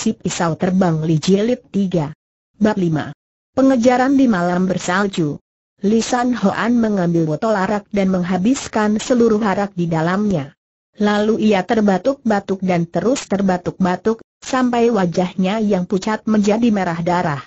Si Pisau Terbang Li Jilid 3 Bab 5 Pengejaran di malam bersalju Lisan Hoan mengambil botol arak dan menghabiskan seluruh arak di dalamnya. Lalu ia terbatuk-batuk dan terus terbatuk-batuk, sampai wajahnya yang pucat menjadi merah darah.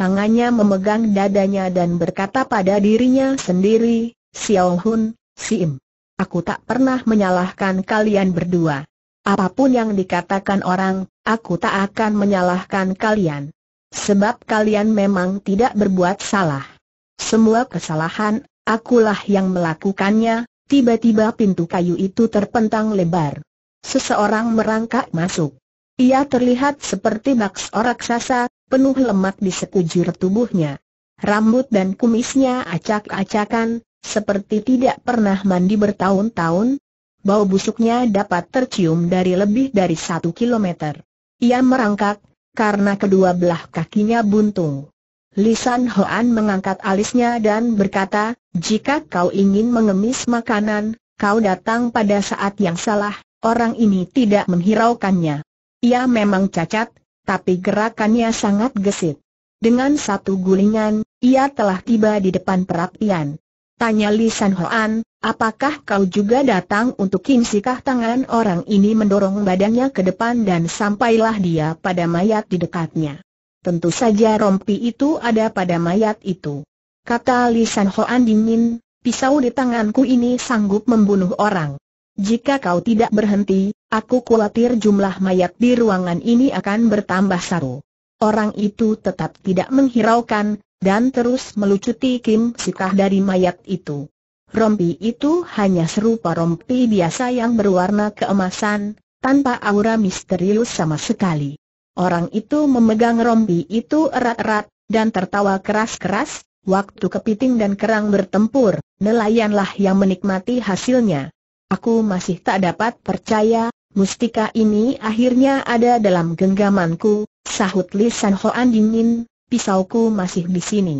Tangannya memegang dadanya dan berkata pada dirinya sendiri, Xiao Hun, Sim. Aku tak pernah menyalahkan kalian berdua. Apapun yang dikatakan orang, aku tak akan menyalahkan kalian. Sebab kalian memang tidak berbuat salah. Semua kesalahan, akulah yang melakukannya, tiba-tiba pintu kayu itu terpentang lebar. Seseorang merangkak masuk. Ia terlihat seperti baks raksasa, penuh lemak di sekujur tubuhnya. Rambut dan kumisnya acak-acakan, seperti tidak pernah mandi bertahun-tahun, Bau busuknya dapat tercium dari lebih dari satu kilometer. Ia merangkak, karena kedua belah kakinya buntung. Lisan Hoan mengangkat alisnya dan berkata, jika kau ingin mengemis makanan, kau datang pada saat yang salah, orang ini tidak menghiraukannya. Ia memang cacat, tapi gerakannya sangat gesit. Dengan satu gulingan, ia telah tiba di depan perapian. Tanya Li San Hoan, apakah kau juga datang untuk kinsikah tangan orang ini mendorong badannya ke depan dan sampailah dia pada mayat di dekatnya. Tentu saja rompi itu ada pada mayat itu. Kata Li San Hoan dingin, pisau di tanganku ini sanggup membunuh orang. Jika kau tidak berhenti, aku khawatir jumlah mayat di ruangan ini akan bertambah saru. Orang itu tetap tidak menghiraukan, dan terus melucuti Kim Sikah dari mayat itu. Rompi itu hanya serupa rompi biasa yang berwarna keemasan, tanpa aura misterius sama sekali. Orang itu memegang rompi itu erat-erat, dan tertawa keras-keras, Waktu kepiting dan kerang bertempur, nelayanlah yang menikmati hasilnya. Aku masih tak dapat percaya, mustika ini akhirnya ada dalam genggamanku, sahut Li Hoan dingin, pisauku masih di sini.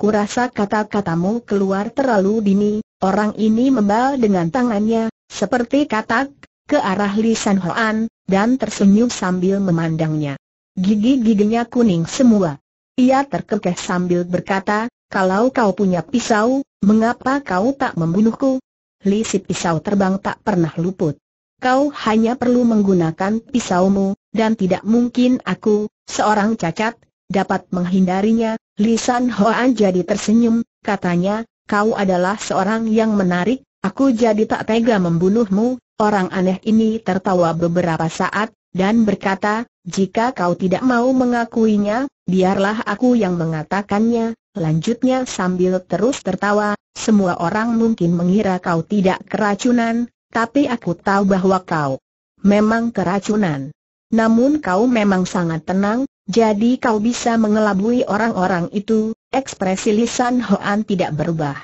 Kurasa kata-katamu keluar terlalu dini, orang ini membal dengan tangannya, seperti katak, ke arah Li Hoan, dan tersenyum sambil memandangnya. Gigi-giginya kuning semua. Ia terkekeh sambil berkata, kalau kau punya pisau, mengapa kau tak membunuhku? Li pisau terbang tak pernah luput. Kau hanya perlu menggunakan pisaumu, dan tidak mungkin aku, seorang cacat, dapat menghindarinya, Lisan Hoan jadi tersenyum, katanya, kau adalah seorang yang menarik, aku jadi tak tega membunuhmu, orang aneh ini tertawa beberapa saat, dan berkata, jika kau tidak mau mengakuinya, biarlah aku yang mengatakannya, lanjutnya sambil terus tertawa, semua orang mungkin mengira kau tidak keracunan, tapi aku tahu bahwa kau memang keracunan. Namun kau memang sangat tenang, jadi kau bisa mengelabui orang-orang itu, ekspresi lisan Hoan tidak berubah.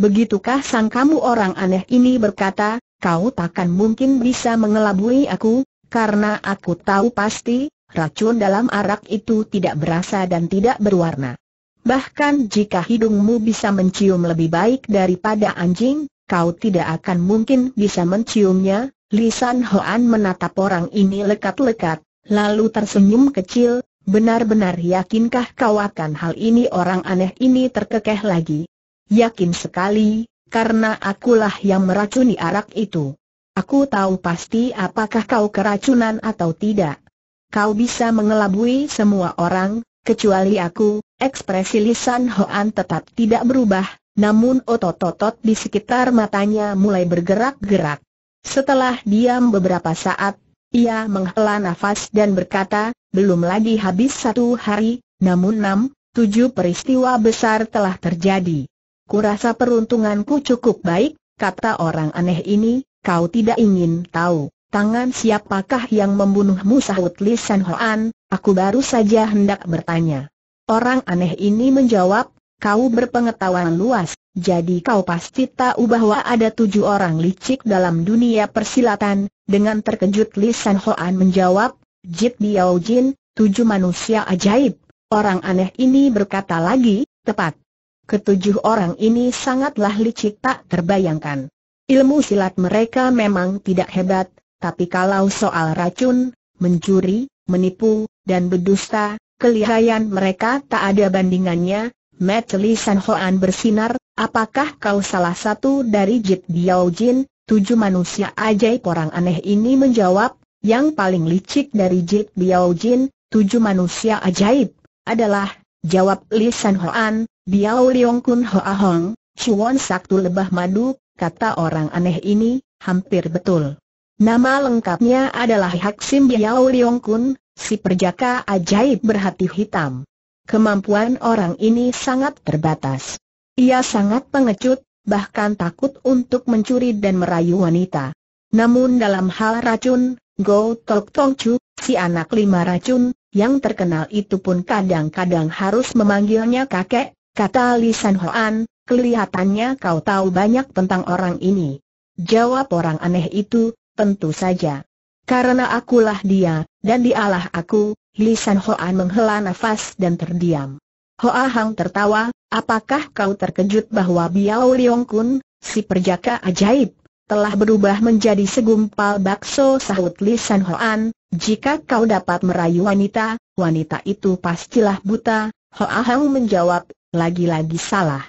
Begitukah sang kamu orang aneh ini berkata, kau takkan mungkin bisa mengelabui aku, karena aku tahu pasti, racun dalam arak itu tidak berasa dan tidak berwarna. Bahkan jika hidungmu bisa mencium lebih baik daripada anjing, kau tidak akan mungkin bisa menciumnya, lisan Hoan menatap orang ini lekat-lekat, lalu tersenyum kecil, Benar-benar yakinkah kau akan hal ini orang aneh ini terkekeh lagi? Yakin sekali, karena akulah yang meracuni arak itu. Aku tahu pasti apakah kau keracunan atau tidak. Kau bisa mengelabui semua orang, kecuali aku, ekspresi lisan Hoan tetap tidak berubah, namun otot-otot di sekitar matanya mulai bergerak-gerak. Setelah diam beberapa saat, ia menghela nafas dan berkata, belum lagi habis satu hari, namun enam, tujuh peristiwa besar telah terjadi. Kurasa peruntunganku cukup baik, kata orang aneh ini, kau tidak ingin tahu. Tangan siapakah yang membunuhmu sahut Li San Hoan, aku baru saja hendak bertanya. Orang aneh ini menjawab, kau berpengetahuan luas, jadi kau pasti tahu bahwa ada tujuh orang licik dalam dunia persilatan, dengan terkejut Li San Hoan menjawab, Jit Biao Jin, tujuh manusia ajaib. Orang aneh ini berkata lagi, tepat. Ketujuh orang ini sangatlah licik tak terbayangkan. Ilmu silat mereka memang tidak hebat, tapi kalau soal racun, mencuri, menipu, dan berdusta, kelihayan mereka tak ada bandingannya. Metli San Hoan bersinar, apakah kau salah satu dari Jit Biao Jin, tujuh manusia ajaib orang aneh ini menjawab, yang paling licik dari Jit Biao Jin, tujuh manusia ajaib, adalah, jawab Li San Hoan, Biao Leong Kun Hoa Hong, Chuan Saktu Lebah Madu, kata orang aneh ini, hampir betul. Nama lengkapnya adalah Haksim Biao Leong Kun, si perjaka ajaib berhati hitam. Kemampuan orang ini sangat terbatas. Ia sangat pengecut, bahkan takut untuk mencuri dan merayu wanita. Namun dalam hal racun, Go Tok Tong Chu, si anak lima racun, yang terkenal itu pun kadang-kadang harus memanggilnya kakek, kata Li San Hoan, kelihatannya kau tahu banyak tentang orang ini. Jawab orang aneh itu, tentu saja. Karena akulah dia, dan dialah aku, Li San Hoan menghela nafas dan terdiam. Hoa Hang tertawa, apakah kau terkejut bahwa Biao Leong Kun, si perjaka ajaib, telah berubah menjadi segumpal bakso sahut Li San Hoan, jika kau dapat merayu wanita, wanita itu pastilah buta, Hoa Hang menjawab, lagi-lagi salah.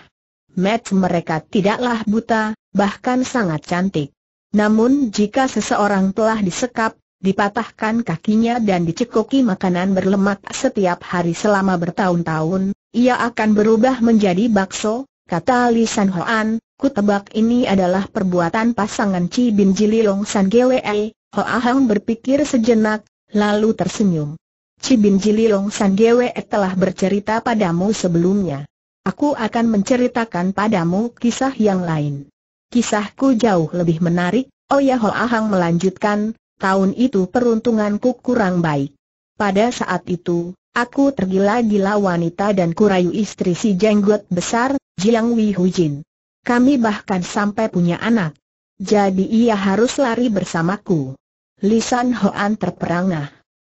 Met mereka tidaklah buta, bahkan sangat cantik. Namun jika seseorang telah disekap, dipatahkan kakinya dan dicekoki makanan berlemak setiap hari selama bertahun-tahun, ia akan berubah menjadi bakso, kata Li San Hoan, Ku tebak ini adalah perbuatan pasangan Ci Bin Jili Long San Gwe. Hoa Ahang berpikir sejenak, lalu tersenyum. Ci Bin Jili Long San Gwe telah bercerita padamu sebelumnya. Aku akan menceritakan padamu kisah yang lain. Kisahku jauh lebih menarik, Oh ya Hoa Hang melanjutkan, tahun itu peruntunganku kurang baik. Pada saat itu, aku tergila-gila wanita dan kurayu istri si jenggot besar, Jiang Wei Hujin. Kami bahkan sampai punya anak. Jadi ia harus lari bersamaku. Lisan Hoan terperangah.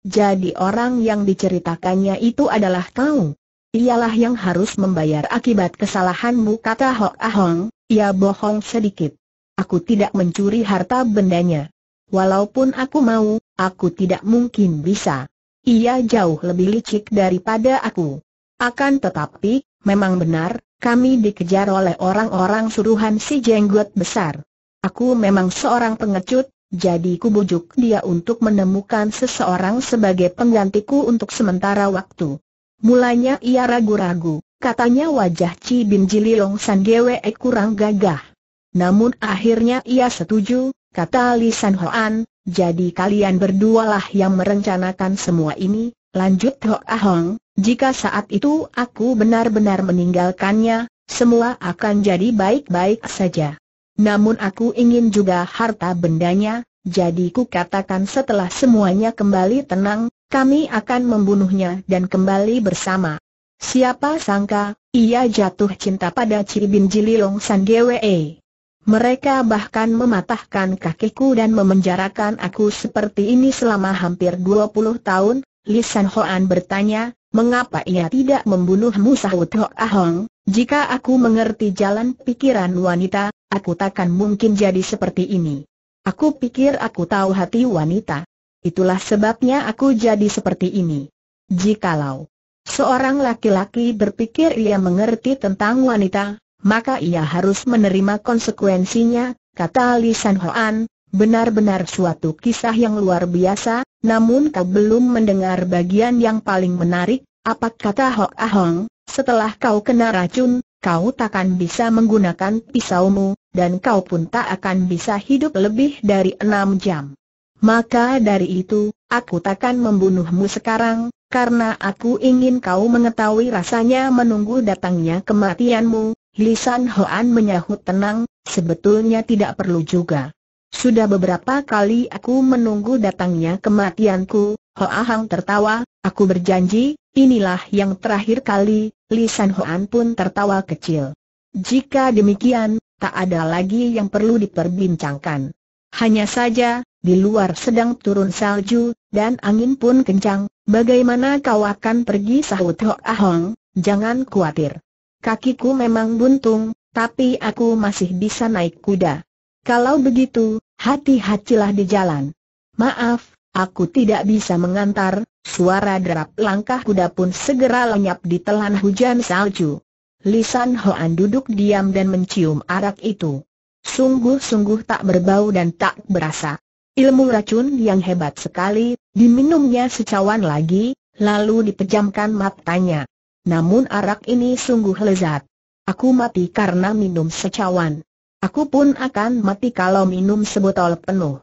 Jadi orang yang diceritakannya itu adalah kau. Ialah yang harus membayar akibat kesalahanmu kata Ho Ahong, ia bohong sedikit. Aku tidak mencuri harta bendanya. Walaupun aku mau, aku tidak mungkin bisa. Ia jauh lebih licik daripada aku. Akan tetapi, memang benar, kami dikejar oleh orang-orang suruhan si jenggot besar. Aku memang seorang pengecut, jadi kubujuk dia untuk menemukan seseorang sebagai penggantiku untuk sementara waktu. Mulanya ia ragu-ragu, katanya wajah Ci Bin Long San Gwe kurang gagah. Namun akhirnya ia setuju, kata Li San Hoan, jadi kalian berdualah yang merencanakan semua ini, lanjut Hok Ahong, jika saat itu aku benar-benar meninggalkannya, semua akan jadi baik-baik saja. Namun aku ingin juga harta bendanya, jadi ku katakan setelah semuanya kembali tenang, kami akan membunuhnya dan kembali bersama. Siapa sangka, ia jatuh cinta pada Cibin Jililong San Gwe. Mereka bahkan mematahkan kakiku dan memenjarakan aku seperti ini selama hampir 20 tahun, Lisan Hoan bertanya, mengapa ia tidak membunuhmu sahut Ho Ahong, jika aku mengerti jalan pikiran wanita, aku takkan mungkin jadi seperti ini. Aku pikir aku tahu hati wanita. Itulah sebabnya aku jadi seperti ini. Jikalau seorang laki-laki berpikir ia mengerti tentang wanita, maka ia harus menerima konsekuensinya, kata Lisan Hoan, Benar-benar suatu kisah yang luar biasa, namun kau belum mendengar bagian yang paling menarik, apa kata Hok Ahong, setelah kau kena racun, kau takkan bisa menggunakan pisaumu, dan kau pun tak akan bisa hidup lebih dari enam jam. Maka dari itu, aku takkan membunuhmu sekarang, karena aku ingin kau mengetahui rasanya menunggu datangnya kematianmu, Lisan Hoan menyahut tenang, sebetulnya tidak perlu juga. Sudah beberapa kali aku menunggu datangnya kematianku, Hoa Ahang tertawa, aku berjanji, inilah yang terakhir kali, Lisan Hoan pun tertawa kecil. Jika demikian, tak ada lagi yang perlu diperbincangkan. Hanya saja, di luar sedang turun salju, dan angin pun kencang, bagaimana kau akan pergi sahut Hoa Hang, jangan khawatir. Kakiku memang buntung, tapi aku masih bisa naik kuda. Kalau begitu, hati-hatilah di jalan. Maaf, aku tidak bisa mengantar, suara derap langkah kuda pun segera lenyap di telan hujan salju. Lisan Hoan duduk diam dan mencium arak itu. Sungguh-sungguh tak berbau dan tak berasa. Ilmu racun yang hebat sekali, diminumnya secawan lagi, lalu dipejamkan matanya. Namun arak ini sungguh lezat. Aku mati karena minum secawan. Aku pun akan mati kalau minum sebotol penuh.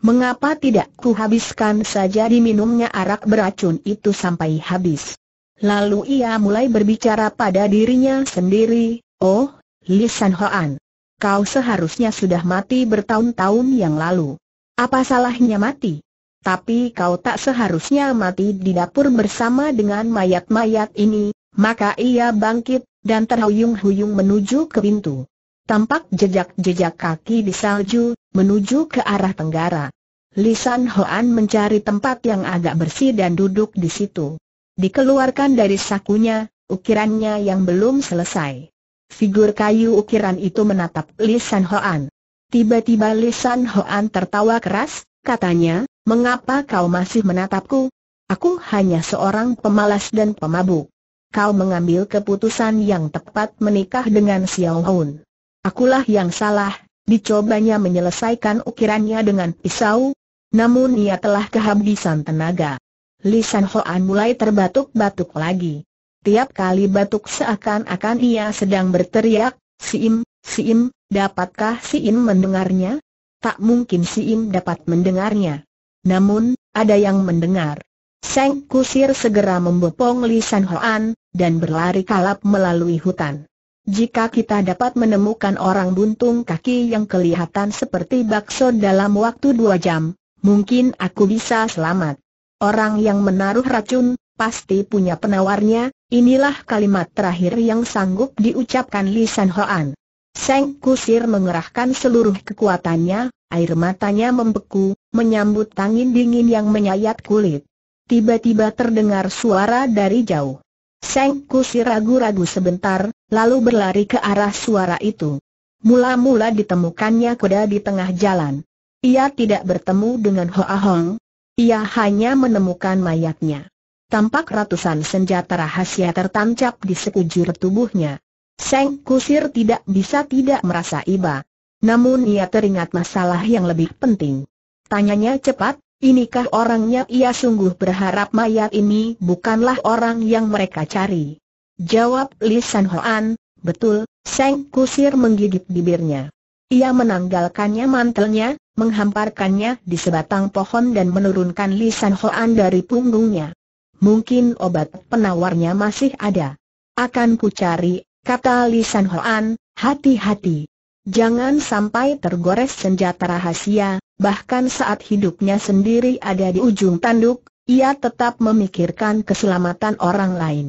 Mengapa tidak kuhabiskan saja diminumnya arak beracun itu sampai habis? Lalu ia mulai berbicara pada dirinya sendiri, Oh, Li San Hoan, kau seharusnya sudah mati bertahun-tahun yang lalu. Apa salahnya mati? Tapi kau tak seharusnya mati di dapur bersama dengan mayat-mayat ini. Maka ia bangkit, dan terhuyung-huyung menuju ke pintu. Tampak jejak-jejak kaki di salju, menuju ke arah tenggara. Lisan Hoan mencari tempat yang agak bersih dan duduk di situ. Dikeluarkan dari sakunya, ukirannya yang belum selesai. Figur kayu ukiran itu menatap Lisan Hoan. Tiba-tiba Lisan Hoan tertawa keras, katanya, mengapa kau masih menatapku? Aku hanya seorang pemalas dan pemabuk. Kau mengambil keputusan yang tepat menikah dengan Xiao Hun. Akulah yang salah, dicobanya menyelesaikan ukirannya dengan pisau, namun ia telah kehabisan tenaga. Lisan Hoan mulai terbatuk-batuk lagi. Tiap kali batuk seakan-akan ia sedang berteriak, Siim, Siim, dapatkah Siim mendengarnya? Tak mungkin Siim dapat mendengarnya. Namun, ada yang mendengar. Seng Kusir segera membopong lisan Hoan, dan berlari kalap melalui hutan. Jika kita dapat menemukan orang buntung kaki yang kelihatan seperti bakso dalam waktu dua jam, mungkin aku bisa selamat. Orang yang menaruh racun, pasti punya penawarnya, inilah kalimat terakhir yang sanggup diucapkan Li San Hoan. Seng Kusir mengerahkan seluruh kekuatannya, air matanya membeku, menyambut angin dingin yang menyayat kulit. Tiba-tiba terdengar suara dari jauh. Seng Kusi ragu-ragu sebentar, lalu berlari ke arah suara itu. Mula-mula ditemukannya kuda di tengah jalan. Ia tidak bertemu dengan Hoa Hong, ia hanya menemukan mayatnya. Tampak ratusan senjata rahasia tertancap di sekujur tubuhnya. Seng Kusir tidak bisa tidak merasa iba. Namun ia teringat masalah yang lebih penting. Tanyanya cepat, Inikah orangnya ia sungguh berharap mayat ini bukanlah orang yang mereka cari. Jawab Li San Hoan, betul, Seng Kusir menggigit bibirnya. Ia menanggalkannya mantelnya, menghamparkannya di sebatang pohon dan menurunkan Li San Hoan dari punggungnya. Mungkin obat penawarnya masih ada. Akan ku cari, kata Li San Hoan, hati-hati. Jangan sampai tergores senjata rahasia, bahkan saat hidupnya sendiri ada di ujung tanduk, ia tetap memikirkan keselamatan orang lain.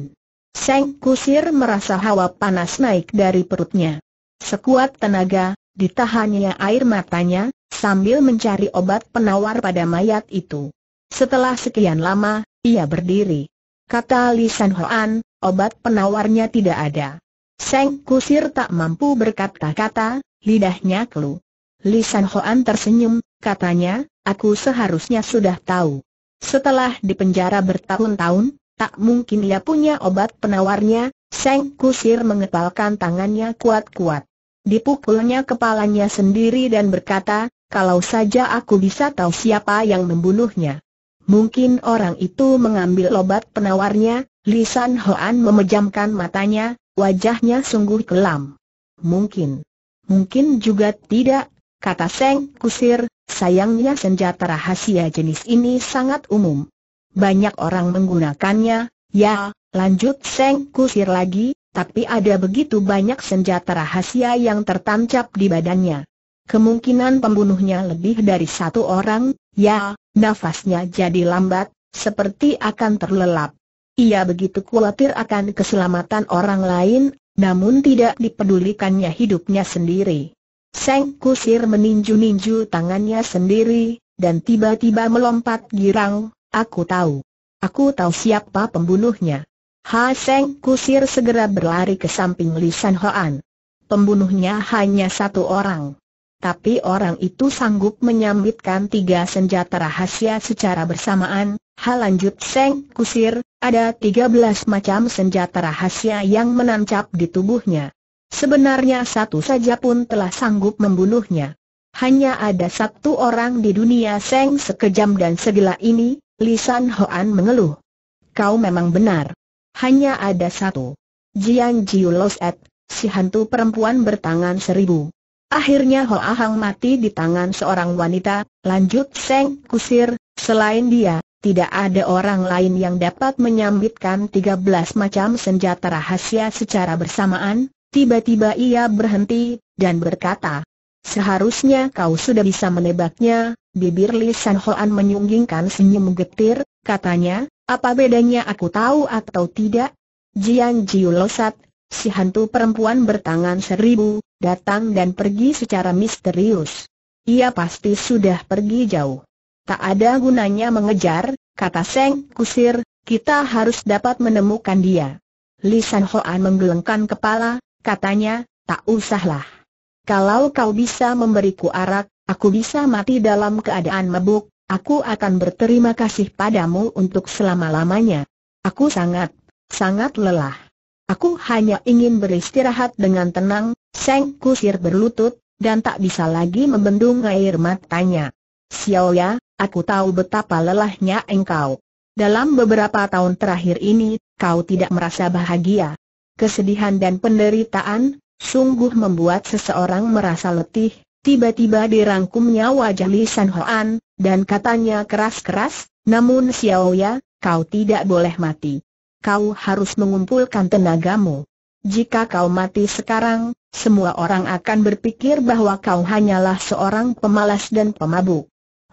Seng Kusir merasa hawa panas naik dari perutnya. Sekuat tenaga, ditahannya air matanya, sambil mencari obat penawar pada mayat itu. Setelah sekian lama, ia berdiri. Kata Li San Hoan, obat penawarnya tidak ada. Seng Kusir tak mampu berkata-kata, lidahnya kelu. Lisan Hoan tersenyum, katanya, aku seharusnya sudah tahu. Setelah dipenjara bertahun-tahun, tak mungkin ia punya obat penawarnya, Seng Kusir mengepalkan tangannya kuat-kuat. Dipukulnya kepalanya sendiri dan berkata, kalau saja aku bisa tahu siapa yang membunuhnya. Mungkin orang itu mengambil obat penawarnya, Lisan Hoan memejamkan matanya, wajahnya sungguh kelam. Mungkin. Mungkin juga tidak, kata Seng Kusir, sayangnya senjata rahasia jenis ini sangat umum. Banyak orang menggunakannya, ya, lanjut Seng Kusir lagi, tapi ada begitu banyak senjata rahasia yang tertancap di badannya. Kemungkinan pembunuhnya lebih dari satu orang, ya, nafasnya jadi lambat, seperti akan terlelap. Ia begitu khawatir akan keselamatan orang lain, namun tidak dipedulikannya hidupnya sendiri. Seng Kusir meninju-ninju tangannya sendiri, dan tiba-tiba melompat girang, aku tahu. Aku tahu siapa pembunuhnya. Ha Seng Kusir segera berlari ke samping Li San Hoan. Pembunuhnya hanya satu orang. Tapi orang itu sanggup menyambitkan tiga senjata rahasia secara bersamaan, Hal lanjut Seng Kusir, ada 13 macam senjata rahasia yang menancap di tubuhnya. Sebenarnya satu saja pun telah sanggup membunuhnya. Hanya ada satu orang di dunia Seng sekejam dan segila ini, Lisan Hoan mengeluh. Kau memang benar. Hanya ada satu. Jian Jiu Et, si hantu perempuan bertangan seribu. Akhirnya Ho Ahang mati di tangan seorang wanita, lanjut Seng Kusir, selain dia, tidak ada orang lain yang dapat menyambitkan 13 macam senjata rahasia secara bersamaan, tiba-tiba ia berhenti, dan berkata, Seharusnya kau sudah bisa menebaknya, bibir Li San Hoan menyunggingkan senyum getir, katanya, apa bedanya aku tahu atau tidak? Jian Jiu Losat, si hantu perempuan bertangan seribu, datang dan pergi secara misterius. Ia pasti sudah pergi jauh. Tak ada gunanya mengejar, kata Seng Kusir, kita harus dapat menemukan dia. Li San Hoan menggelengkan kepala, katanya, tak usahlah. Kalau kau bisa memberiku arak, aku bisa mati dalam keadaan mabuk, aku akan berterima kasih padamu untuk selama-lamanya. Aku sangat, sangat lelah. Aku hanya ingin beristirahat dengan tenang, Seng Kusir berlutut, dan tak bisa lagi membendung air matanya. Xiao Ya, aku tahu betapa lelahnya engkau. Dalam beberapa tahun terakhir ini, kau tidak merasa bahagia. Kesedihan dan penderitaan, sungguh membuat seseorang merasa letih, tiba-tiba dirangkumnya wajah Li San Hoan, dan katanya keras-keras, namun Xiao Ya, kau tidak boleh mati. Kau harus mengumpulkan tenagamu. Jika kau mati sekarang, semua orang akan berpikir bahwa kau hanyalah seorang pemalas dan pemabuk.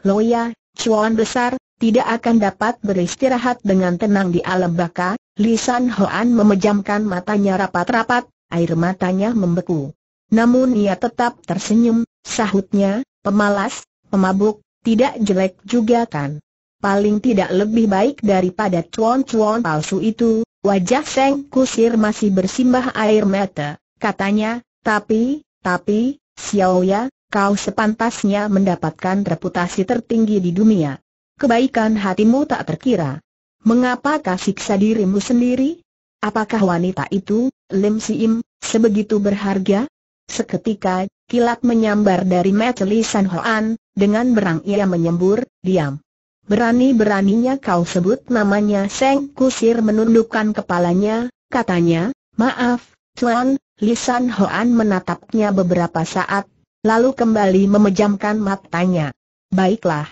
Loya, cuan besar, tidak akan dapat beristirahat dengan tenang di alam baka, Lisan Hoan memejamkan matanya rapat-rapat, air matanya membeku. Namun ia tetap tersenyum, sahutnya, pemalas, pemabuk, tidak jelek juga kan. Paling tidak lebih baik daripada cuan-cuan palsu itu, wajah Seng Kusir masih bersimbah air mata, katanya, tapi, tapi, Xiao Ya, kau sepantasnya mendapatkan reputasi tertinggi di dunia. Kebaikan hatimu tak terkira. Mengapa kau siksa dirimu sendiri? Apakah wanita itu, Lim Im, sebegitu berharga? Seketika, kilat menyambar dari Meceli San Hoan, dengan berang ia menyembur, diam. Berani-beraninya kau sebut namanya Seng Kusir menundukkan kepalanya, katanya, maaf, Tuan, Lisan Hoan menatapnya beberapa saat, lalu kembali memejamkan matanya. Baiklah.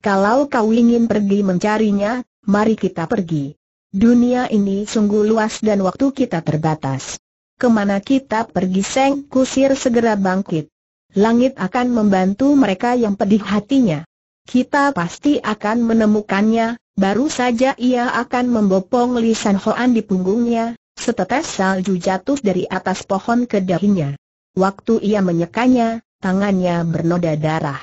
Kalau kau ingin pergi mencarinya, mari kita pergi. Dunia ini sungguh luas dan waktu kita terbatas. Kemana kita pergi Seng Kusir segera bangkit. Langit akan membantu mereka yang pedih hatinya. Kita pasti akan menemukannya, baru saja ia akan membopong lisan Hoan di punggungnya, setetes salju jatuh dari atas pohon ke dahinya. Waktu ia menyekanya, tangannya bernoda darah.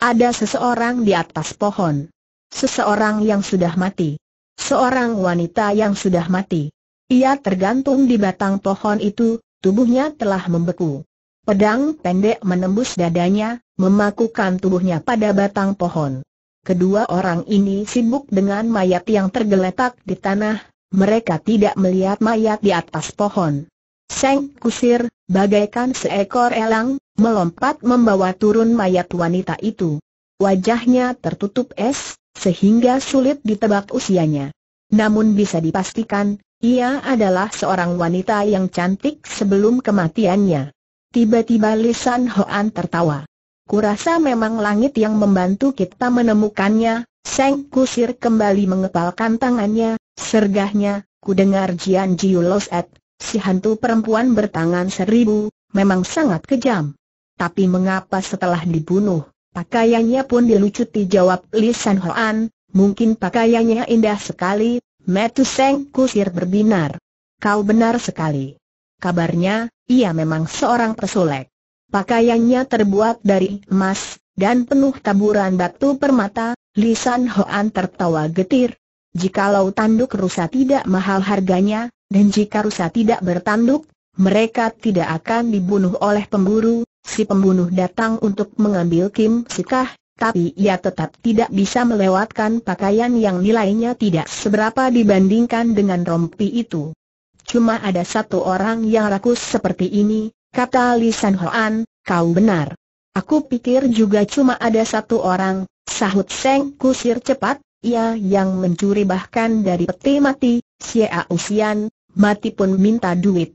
Ada seseorang di atas pohon. Seseorang yang sudah mati. Seorang wanita yang sudah mati. Ia tergantung di batang pohon itu, tubuhnya telah membeku. Pedang pendek menembus dadanya, memakukan tubuhnya pada batang pohon. Kedua orang ini sibuk dengan mayat yang tergeletak di tanah, mereka tidak melihat mayat di atas pohon. Seng kusir, bagaikan seekor elang, melompat membawa turun mayat wanita itu. Wajahnya tertutup es, sehingga sulit ditebak usianya. Namun bisa dipastikan, ia adalah seorang wanita yang cantik sebelum kematiannya. Tiba-tiba Lisan Hoan tertawa. Kurasa memang langit yang membantu kita menemukannya, Seng Kusir kembali mengepalkan tangannya, sergahnya, ku dengar Jian Jiulos et, si hantu perempuan bertangan seribu, memang sangat kejam tapi mengapa setelah dibunuh, pakaiannya pun dilucuti jawab Li San Hoan, mungkin pakaiannya indah sekali, Metu Seng kusir berbinar. Kau benar sekali. Kabarnya, ia memang seorang pesolek. Pakaiannya terbuat dari emas, dan penuh taburan batu permata, Li San Hoan tertawa getir. Jikalau tanduk rusa tidak mahal harganya, dan jika rusa tidak bertanduk, mereka tidak akan dibunuh oleh pemburu, si pembunuh datang untuk mengambil Kim Sikah, tapi ia tetap tidak bisa melewatkan pakaian yang nilainya tidak seberapa dibandingkan dengan rompi itu. Cuma ada satu orang yang rakus seperti ini, kata Lisan Hoan, kau benar. Aku pikir juga cuma ada satu orang, sahut Seng Kusir cepat, ia yang mencuri bahkan dari peti mati, Xie Ausian, mati pun minta duit.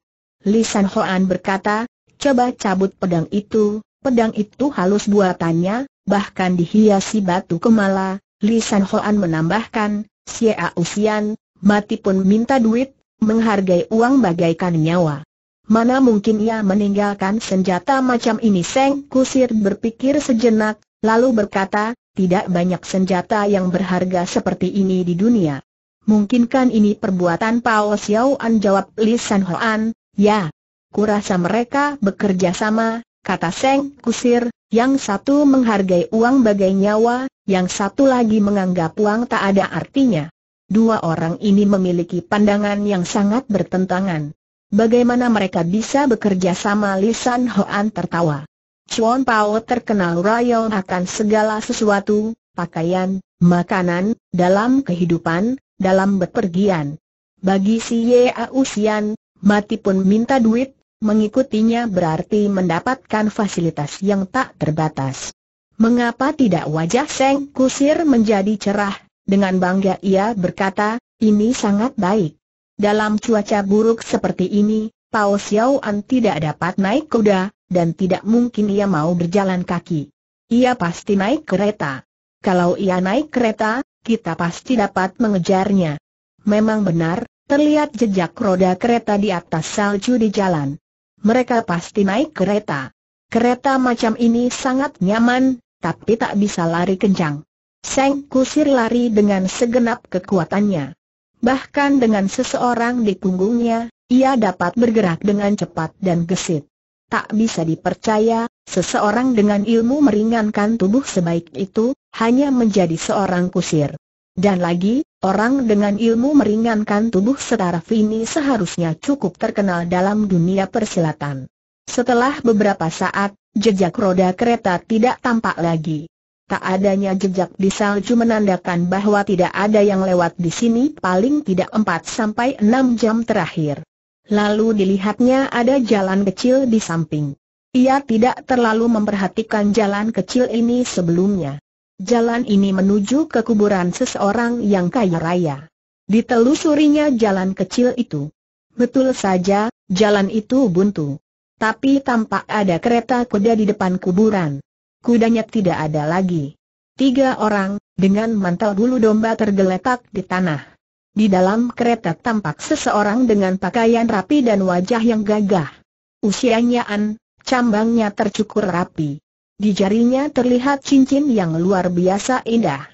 Lisan Hoan berkata, Coba cabut pedang itu, pedang itu halus buatannya, bahkan dihiasi batu kemala, Li San Hoan menambahkan, Xia Usian, mati pun minta duit, menghargai uang bagaikan nyawa. Mana mungkin ia meninggalkan senjata macam ini Seng Kusir berpikir sejenak, lalu berkata, tidak banyak senjata yang berharga seperti ini di dunia. Mungkinkan ini perbuatan Pao Xiaoan jawab Li San Hoan, ya, kurasa mereka bekerja sama, kata Seng Kusir, yang satu menghargai uang bagai nyawa, yang satu lagi menganggap uang tak ada artinya. Dua orang ini memiliki pandangan yang sangat bertentangan. Bagaimana mereka bisa bekerja sama Lisan Hoan tertawa. Chuan Pao terkenal royal akan segala sesuatu, pakaian, makanan, dalam kehidupan, dalam bepergian. Bagi si Ye Ausian, mati pun minta duit, Mengikutinya berarti mendapatkan fasilitas yang tak terbatas. Mengapa tidak wajah Seng Kusir menjadi cerah? Dengan bangga ia berkata, ini sangat baik. Dalam cuaca buruk seperti ini, Pao An tidak dapat naik kuda, dan tidak mungkin ia mau berjalan kaki. Ia pasti naik kereta. Kalau ia naik kereta, kita pasti dapat mengejarnya. Memang benar, terlihat jejak roda kereta di atas salju di jalan mereka pasti naik kereta. Kereta macam ini sangat nyaman, tapi tak bisa lari kencang. Seng Kusir lari dengan segenap kekuatannya. Bahkan dengan seseorang di punggungnya, ia dapat bergerak dengan cepat dan gesit. Tak bisa dipercaya, seseorang dengan ilmu meringankan tubuh sebaik itu, hanya menjadi seorang kusir. Dan lagi, orang dengan ilmu meringankan tubuh setaraf ini seharusnya cukup terkenal dalam dunia persilatan. Setelah beberapa saat, jejak roda kereta tidak tampak lagi. Tak adanya jejak di salju menandakan bahwa tidak ada yang lewat di sini paling tidak 4 sampai 6 jam terakhir. Lalu dilihatnya ada jalan kecil di samping. Ia tidak terlalu memperhatikan jalan kecil ini sebelumnya. Jalan ini menuju ke kuburan seseorang yang kaya raya. Ditelusurinya jalan kecil itu. Betul saja, jalan itu buntu. Tapi tampak ada kereta kuda di depan kuburan. Kudanya tidak ada lagi. Tiga orang, dengan mantel bulu domba tergeletak di tanah. Di dalam kereta tampak seseorang dengan pakaian rapi dan wajah yang gagah. Usianya an, cambangnya tercukur rapi. Di jarinya terlihat cincin yang luar biasa indah.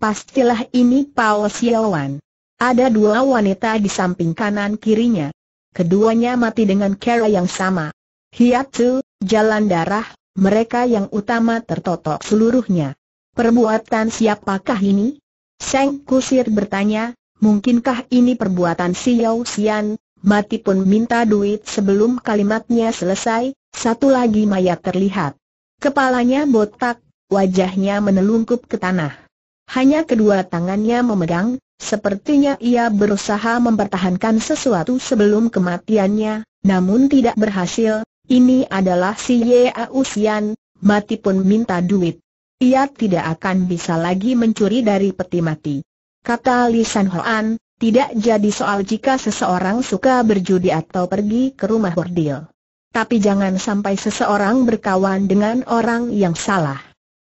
Pastilah ini Pao Xiaowan. Ada dua wanita di samping kanan kirinya. Keduanya mati dengan cara yang sama. Hiatu, jalan darah, mereka yang utama tertotok seluruhnya. Perbuatan siapakah ini? Seng Kusir bertanya, mungkinkah ini perbuatan Xiao Xian? Mati pun minta duit sebelum kalimatnya selesai, satu lagi mayat terlihat. Kepalanya botak, wajahnya menelungkup ke tanah. Hanya kedua tangannya memegang, sepertinya ia berusaha mempertahankan sesuatu sebelum kematiannya, namun tidak berhasil. Ini adalah si Yea Usian, mati pun minta duit. Ia tidak akan bisa lagi mencuri dari peti mati. Kata Lisan San Hoan, tidak jadi soal jika seseorang suka berjudi atau pergi ke rumah bordil. Tapi jangan sampai seseorang berkawan dengan orang yang salah.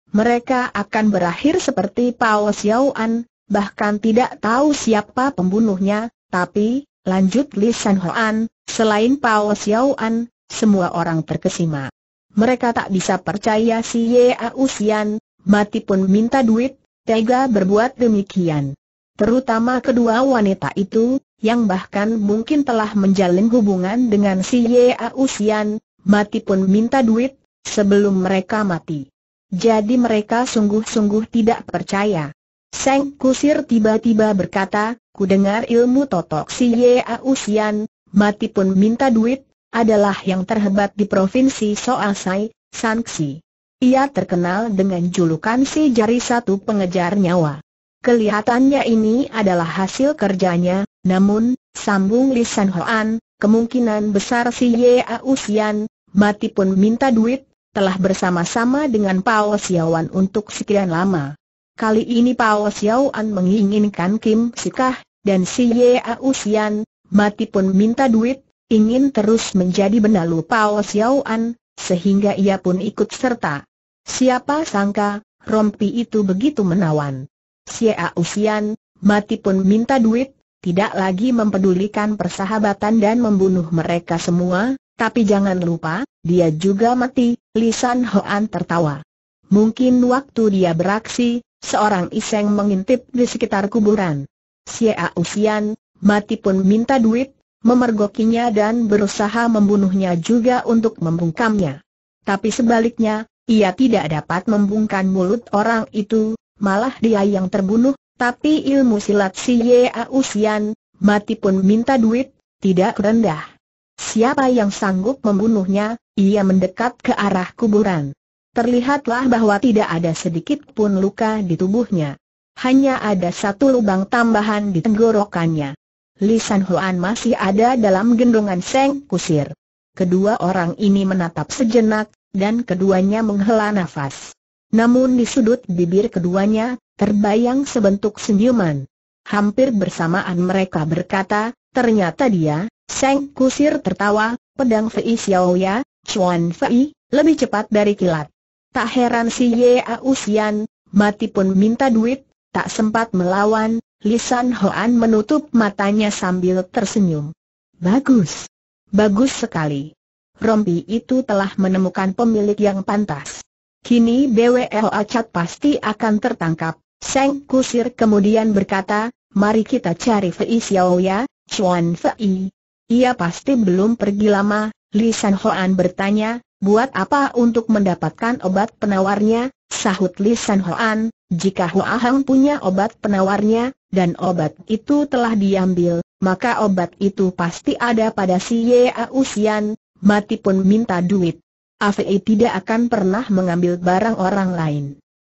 Mereka akan berakhir seperti Pao An, bahkan tidak tahu siapa pembunuhnya, tapi, lanjut Li San Hoan, selain Pao An, semua orang terkesima. Mereka tak bisa percaya si Ye Ausian, mati pun minta duit, tega berbuat demikian. Terutama kedua wanita itu, yang bahkan mungkin telah menjalin hubungan dengan si Yau Usian, mati pun minta duit, sebelum mereka mati. Jadi mereka sungguh-sungguh tidak percaya. Seng Kusir tiba-tiba berkata, ku dengar ilmu totok si Yau Usian, mati pun minta duit, adalah yang terhebat di provinsi Soasai, Sanksi. Ia terkenal dengan julukan si jari satu pengejar nyawa. Kelihatannya ini adalah hasil kerjanya, namun, sambung Li San Hoan, kemungkinan besar si Ye Usian, mati pun minta duit, telah bersama-sama dengan Pao Siawan untuk sekian lama. Kali ini Pao Siawan menginginkan Kim Sikah, dan si Ye Usian, mati pun minta duit, ingin terus menjadi benalu Pao Siawan, sehingga ia pun ikut serta. Siapa sangka, rompi itu begitu menawan. Si Usian, mati pun minta duit, tidak lagi mempedulikan persahabatan dan membunuh mereka semua, tapi jangan lupa, dia juga mati, Lisan Hoan tertawa. Mungkin waktu dia beraksi, seorang iseng mengintip di sekitar kuburan. Xia Usian, mati pun minta duit, memergokinya dan berusaha membunuhnya juga untuk membungkamnya. Tapi sebaliknya, ia tidak dapat membungkam mulut orang itu, malah dia yang terbunuh, tapi ilmu silat si Ye Ausian, mati pun minta duit, tidak rendah. Siapa yang sanggup membunuhnya, ia mendekat ke arah kuburan. Terlihatlah bahwa tidak ada sedikit pun luka di tubuhnya. Hanya ada satu lubang tambahan di tenggorokannya. Lisan Huan masih ada dalam gendongan Seng Kusir. Kedua orang ini menatap sejenak, dan keduanya menghela nafas. Namun di sudut bibir keduanya, Terbayang sebentuk senyuman. Hampir bersamaan mereka berkata, ternyata dia, Seng Kusir tertawa, pedang Fei Xiaoya, Chuan Fei, lebih cepat dari kilat. Tak heran si Ye Ausian, mati pun minta duit, tak sempat melawan, Lisan Hoan menutup matanya sambil tersenyum. Bagus. Bagus sekali. Rompi itu telah menemukan pemilik yang pantas. Kini BWL Cat pasti akan tertangkap. Seng Kusir kemudian berkata, mari kita cari Fei Xiao ya, Chuan Fei. Ia pasti belum pergi lama, Li San Hoan bertanya, buat apa untuk mendapatkan obat penawarnya, sahut Li San Hoan, jika Hua Hang punya obat penawarnya, dan obat itu telah diambil, maka obat itu pasti ada pada si Ye Usian, mati pun minta duit. Afei tidak akan pernah mengambil barang orang lain.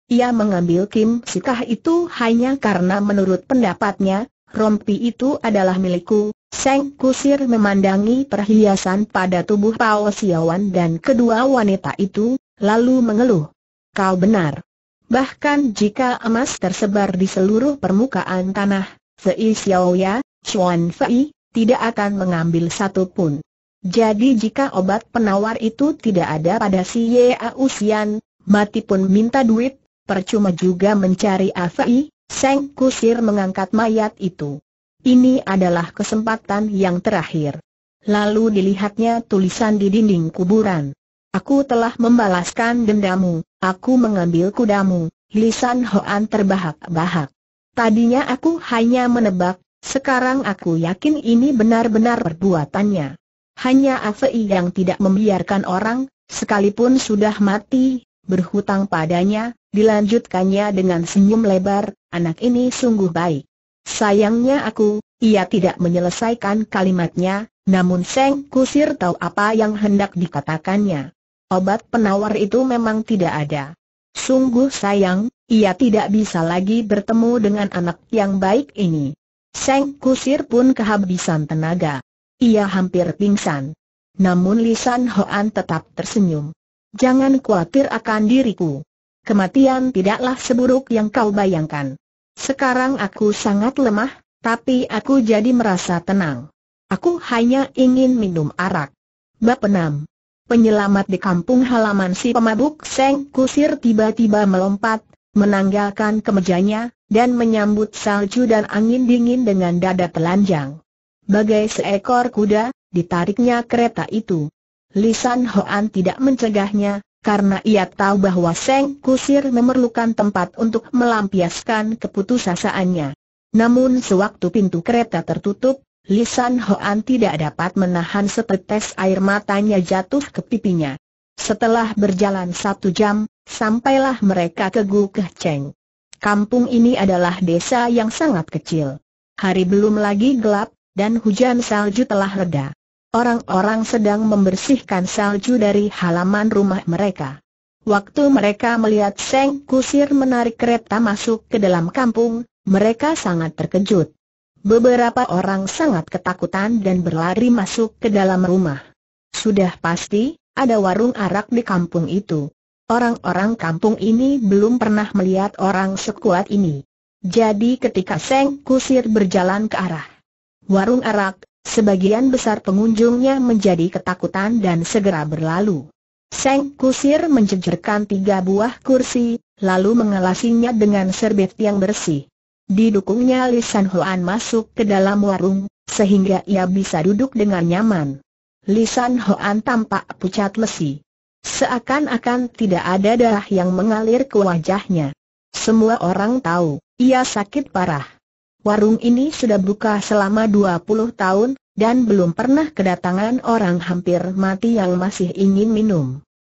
Ia mengambil Kim sikah itu hanya karena menurut pendapatnya, rompi itu adalah milikku. Seng Kusir memandangi perhiasan pada tubuh Pao Siawan dan kedua wanita itu, lalu mengeluh. Kau benar. Bahkan jika emas tersebar di seluruh permukaan tanah, Fei Xiaoya, Chuan Fei, tidak akan mengambil satu pun. Jadi jika obat penawar itu tidak ada pada si Ye Ausian, mati pun minta duit, percuma juga mencari Afei, Seng Kusir mengangkat mayat itu. Ini adalah kesempatan yang terakhir. Lalu dilihatnya tulisan di dinding kuburan. Aku telah membalaskan dendamu, aku mengambil kudamu, lisan Hoan terbahak-bahak. Tadinya aku hanya menebak, sekarang aku yakin ini benar-benar perbuatannya. Hanya Afei yang tidak membiarkan orang, sekalipun sudah mati, berhutang padanya, dilanjutkannya dengan senyum lebar, anak ini sungguh baik. Sayangnya aku, ia tidak menyelesaikan kalimatnya, namun Seng Kusir tahu apa yang hendak dikatakannya. Obat penawar itu memang tidak ada. Sungguh sayang, ia tidak bisa lagi bertemu dengan anak yang baik ini. Seng Kusir pun kehabisan tenaga. Ia hampir pingsan. Namun Lisan Hoan tetap tersenyum. Jangan khawatir akan diriku. Kematian tidaklah seburuk yang kau bayangkan. Sekarang aku sangat lemah, tapi aku jadi merasa tenang. Aku hanya ingin minum arak. Bab 6 Penyelamat di kampung halaman si pemabuk Seng Kusir tiba-tiba melompat, menanggalkan kemejanya, dan menyambut salju dan angin dingin dengan dada telanjang. Bagai seekor kuda, ditariknya kereta itu. Lisan Hoan tidak mencegahnya, karena ia tahu bahwa Seng Kusir memerlukan tempat untuk melampiaskan keputusasaannya. Namun sewaktu pintu kereta tertutup, Lisan Hoan tidak dapat menahan setetes air matanya jatuh ke pipinya. Setelah berjalan satu jam, sampailah mereka ke Gu Kehceng. Kampung ini adalah desa yang sangat kecil. Hari belum lagi gelap, dan hujan salju telah reda. Orang-orang sedang membersihkan salju dari halaman rumah mereka. Waktu mereka melihat Seng Kusir menarik kereta masuk ke dalam kampung, mereka sangat terkejut. Beberapa orang sangat ketakutan dan berlari masuk ke dalam rumah. Sudah pasti, ada warung arak di kampung itu. Orang-orang kampung ini belum pernah melihat orang sekuat ini. Jadi ketika Seng Kusir berjalan ke arah warung arak, Sebagian besar pengunjungnya menjadi ketakutan dan segera berlalu. Seng Kusir menjejerkan tiga buah kursi, lalu mengelasinya dengan serbet yang bersih. Didukungnya Lisan Hoan masuk ke dalam warung, sehingga ia bisa duduk dengan nyaman. Lisan Hoan tampak pucat lesi. Seakan-akan tidak ada darah yang mengalir ke wajahnya. Semua orang tahu, ia sakit parah warung ini sudah buka selama 20 tahun, dan belum pernah kedatangan orang hampir mati yang masih ingin minum.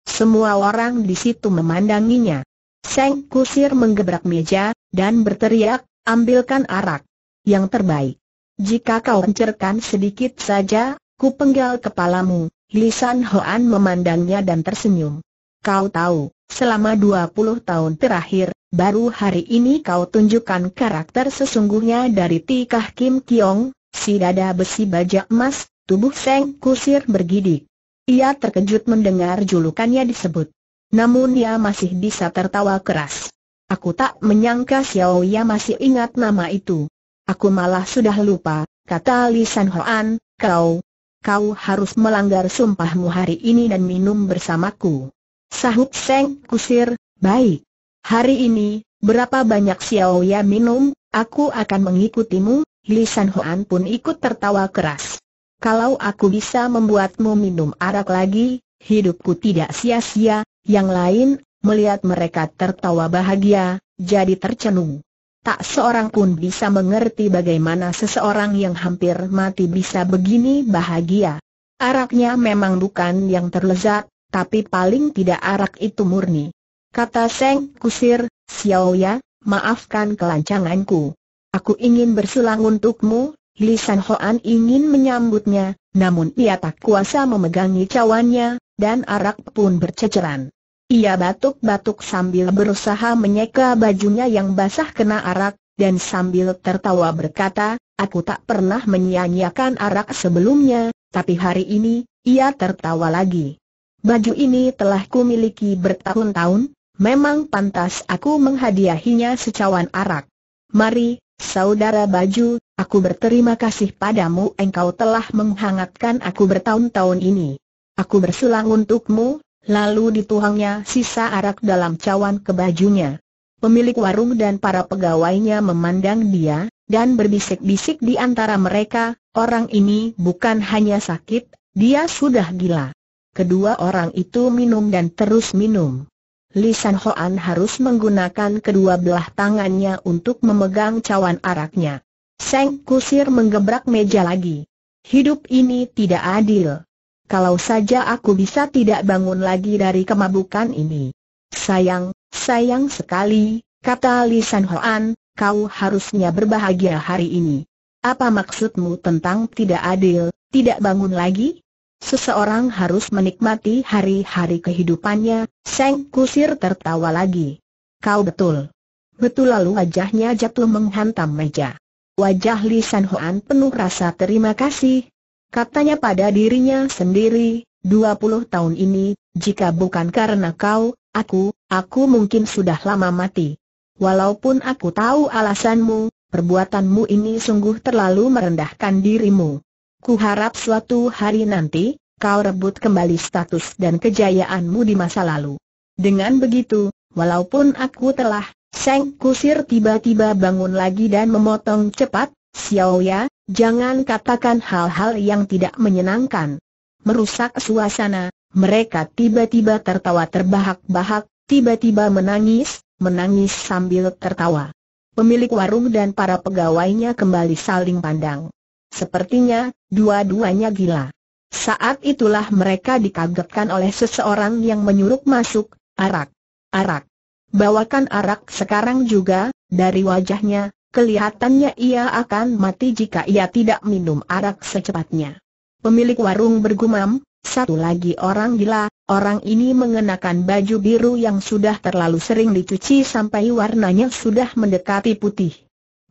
Semua orang di situ memandanginya. Seng Kusir menggebrak meja, dan berteriak, ambilkan arak. Yang terbaik. Jika kau encerkan sedikit saja, ku penggal kepalamu. Lisan Hoan memandangnya dan tersenyum. Kau tahu, selama 20 tahun terakhir, baru hari ini kau tunjukkan karakter sesungguhnya dari Tikah Kim Kiong, si dada besi baja emas, tubuh Seng Kusir bergidik. Ia terkejut mendengar julukannya disebut. Namun ia masih bisa tertawa keras. Aku tak menyangka Xiao Ya masih ingat nama itu. Aku malah sudah lupa, kata Li San Hoan, kau, kau harus melanggar sumpahmu hari ini dan minum bersamaku. Sahut Seng Kusir, baik. Hari ini, berapa banyak Xiao Ya minum, aku akan mengikutimu, Li San Hoan pun ikut tertawa keras. Kalau aku bisa membuatmu minum arak lagi, hidupku tidak sia-sia, yang lain, melihat mereka tertawa bahagia, jadi tercenung. Tak seorang pun bisa mengerti bagaimana seseorang yang hampir mati bisa begini bahagia. Araknya memang bukan yang terlezat, tapi paling tidak arak itu murni. Kata Seng Kusir, Xiaoya, maafkan kelancanganku. Aku ingin bersulang untukmu, Lisan Hoan ingin menyambutnya, namun ia tak kuasa memegangi cawannya, dan arak pun berceceran. Ia batuk-batuk sambil berusaha menyeka bajunya yang basah kena arak, dan sambil tertawa berkata, aku tak pernah menyia-nyiakan arak sebelumnya, tapi hari ini, ia tertawa lagi. Baju ini telah kumiliki bertahun-tahun, memang pantas aku menghadiahinya secawan arak. Mari, saudara baju, aku berterima kasih padamu engkau telah menghangatkan aku bertahun-tahun ini. Aku bersulang untukmu, lalu dituangnya sisa arak dalam cawan ke bajunya. Pemilik warung dan para pegawainya memandang dia, dan berbisik-bisik di antara mereka, orang ini bukan hanya sakit, dia sudah gila. Kedua orang itu minum dan terus minum. Li Hoan harus menggunakan kedua belah tangannya untuk memegang cawan araknya. Seng Kusir menggebrak meja lagi. Hidup ini tidak adil. Kalau saja aku bisa tidak bangun lagi dari kemabukan ini. Sayang, sayang sekali, kata Li Hoan, kau harusnya berbahagia hari ini. Apa maksudmu tentang tidak adil, tidak bangun lagi? Seseorang harus menikmati hari-hari kehidupannya, Seng Kusir tertawa lagi. Kau betul. Betul lalu wajahnya jatuh menghantam meja. Wajah Li San Hoan penuh rasa terima kasih. Katanya pada dirinya sendiri, 20 tahun ini, jika bukan karena kau, aku, aku mungkin sudah lama mati. Walaupun aku tahu alasanmu, perbuatanmu ini sungguh terlalu merendahkan dirimu. Kuharap suatu hari nanti, kau rebut kembali status dan kejayaanmu di masa lalu. Dengan begitu, walaupun aku telah, Seng Kusir tiba-tiba bangun lagi dan memotong cepat, Xiao Ya, jangan katakan hal-hal yang tidak menyenangkan. Merusak suasana, mereka tiba-tiba tertawa terbahak-bahak, tiba-tiba menangis, menangis sambil tertawa. Pemilik warung dan para pegawainya kembali saling pandang. Sepertinya, dua-duanya gila. Saat itulah mereka dikagetkan oleh seseorang yang menyuruh masuk, arak. Arak. Bawakan arak sekarang juga, dari wajahnya, kelihatannya ia akan mati jika ia tidak minum arak secepatnya. Pemilik warung bergumam, satu lagi orang gila, orang ini mengenakan baju biru yang sudah terlalu sering dicuci sampai warnanya sudah mendekati putih.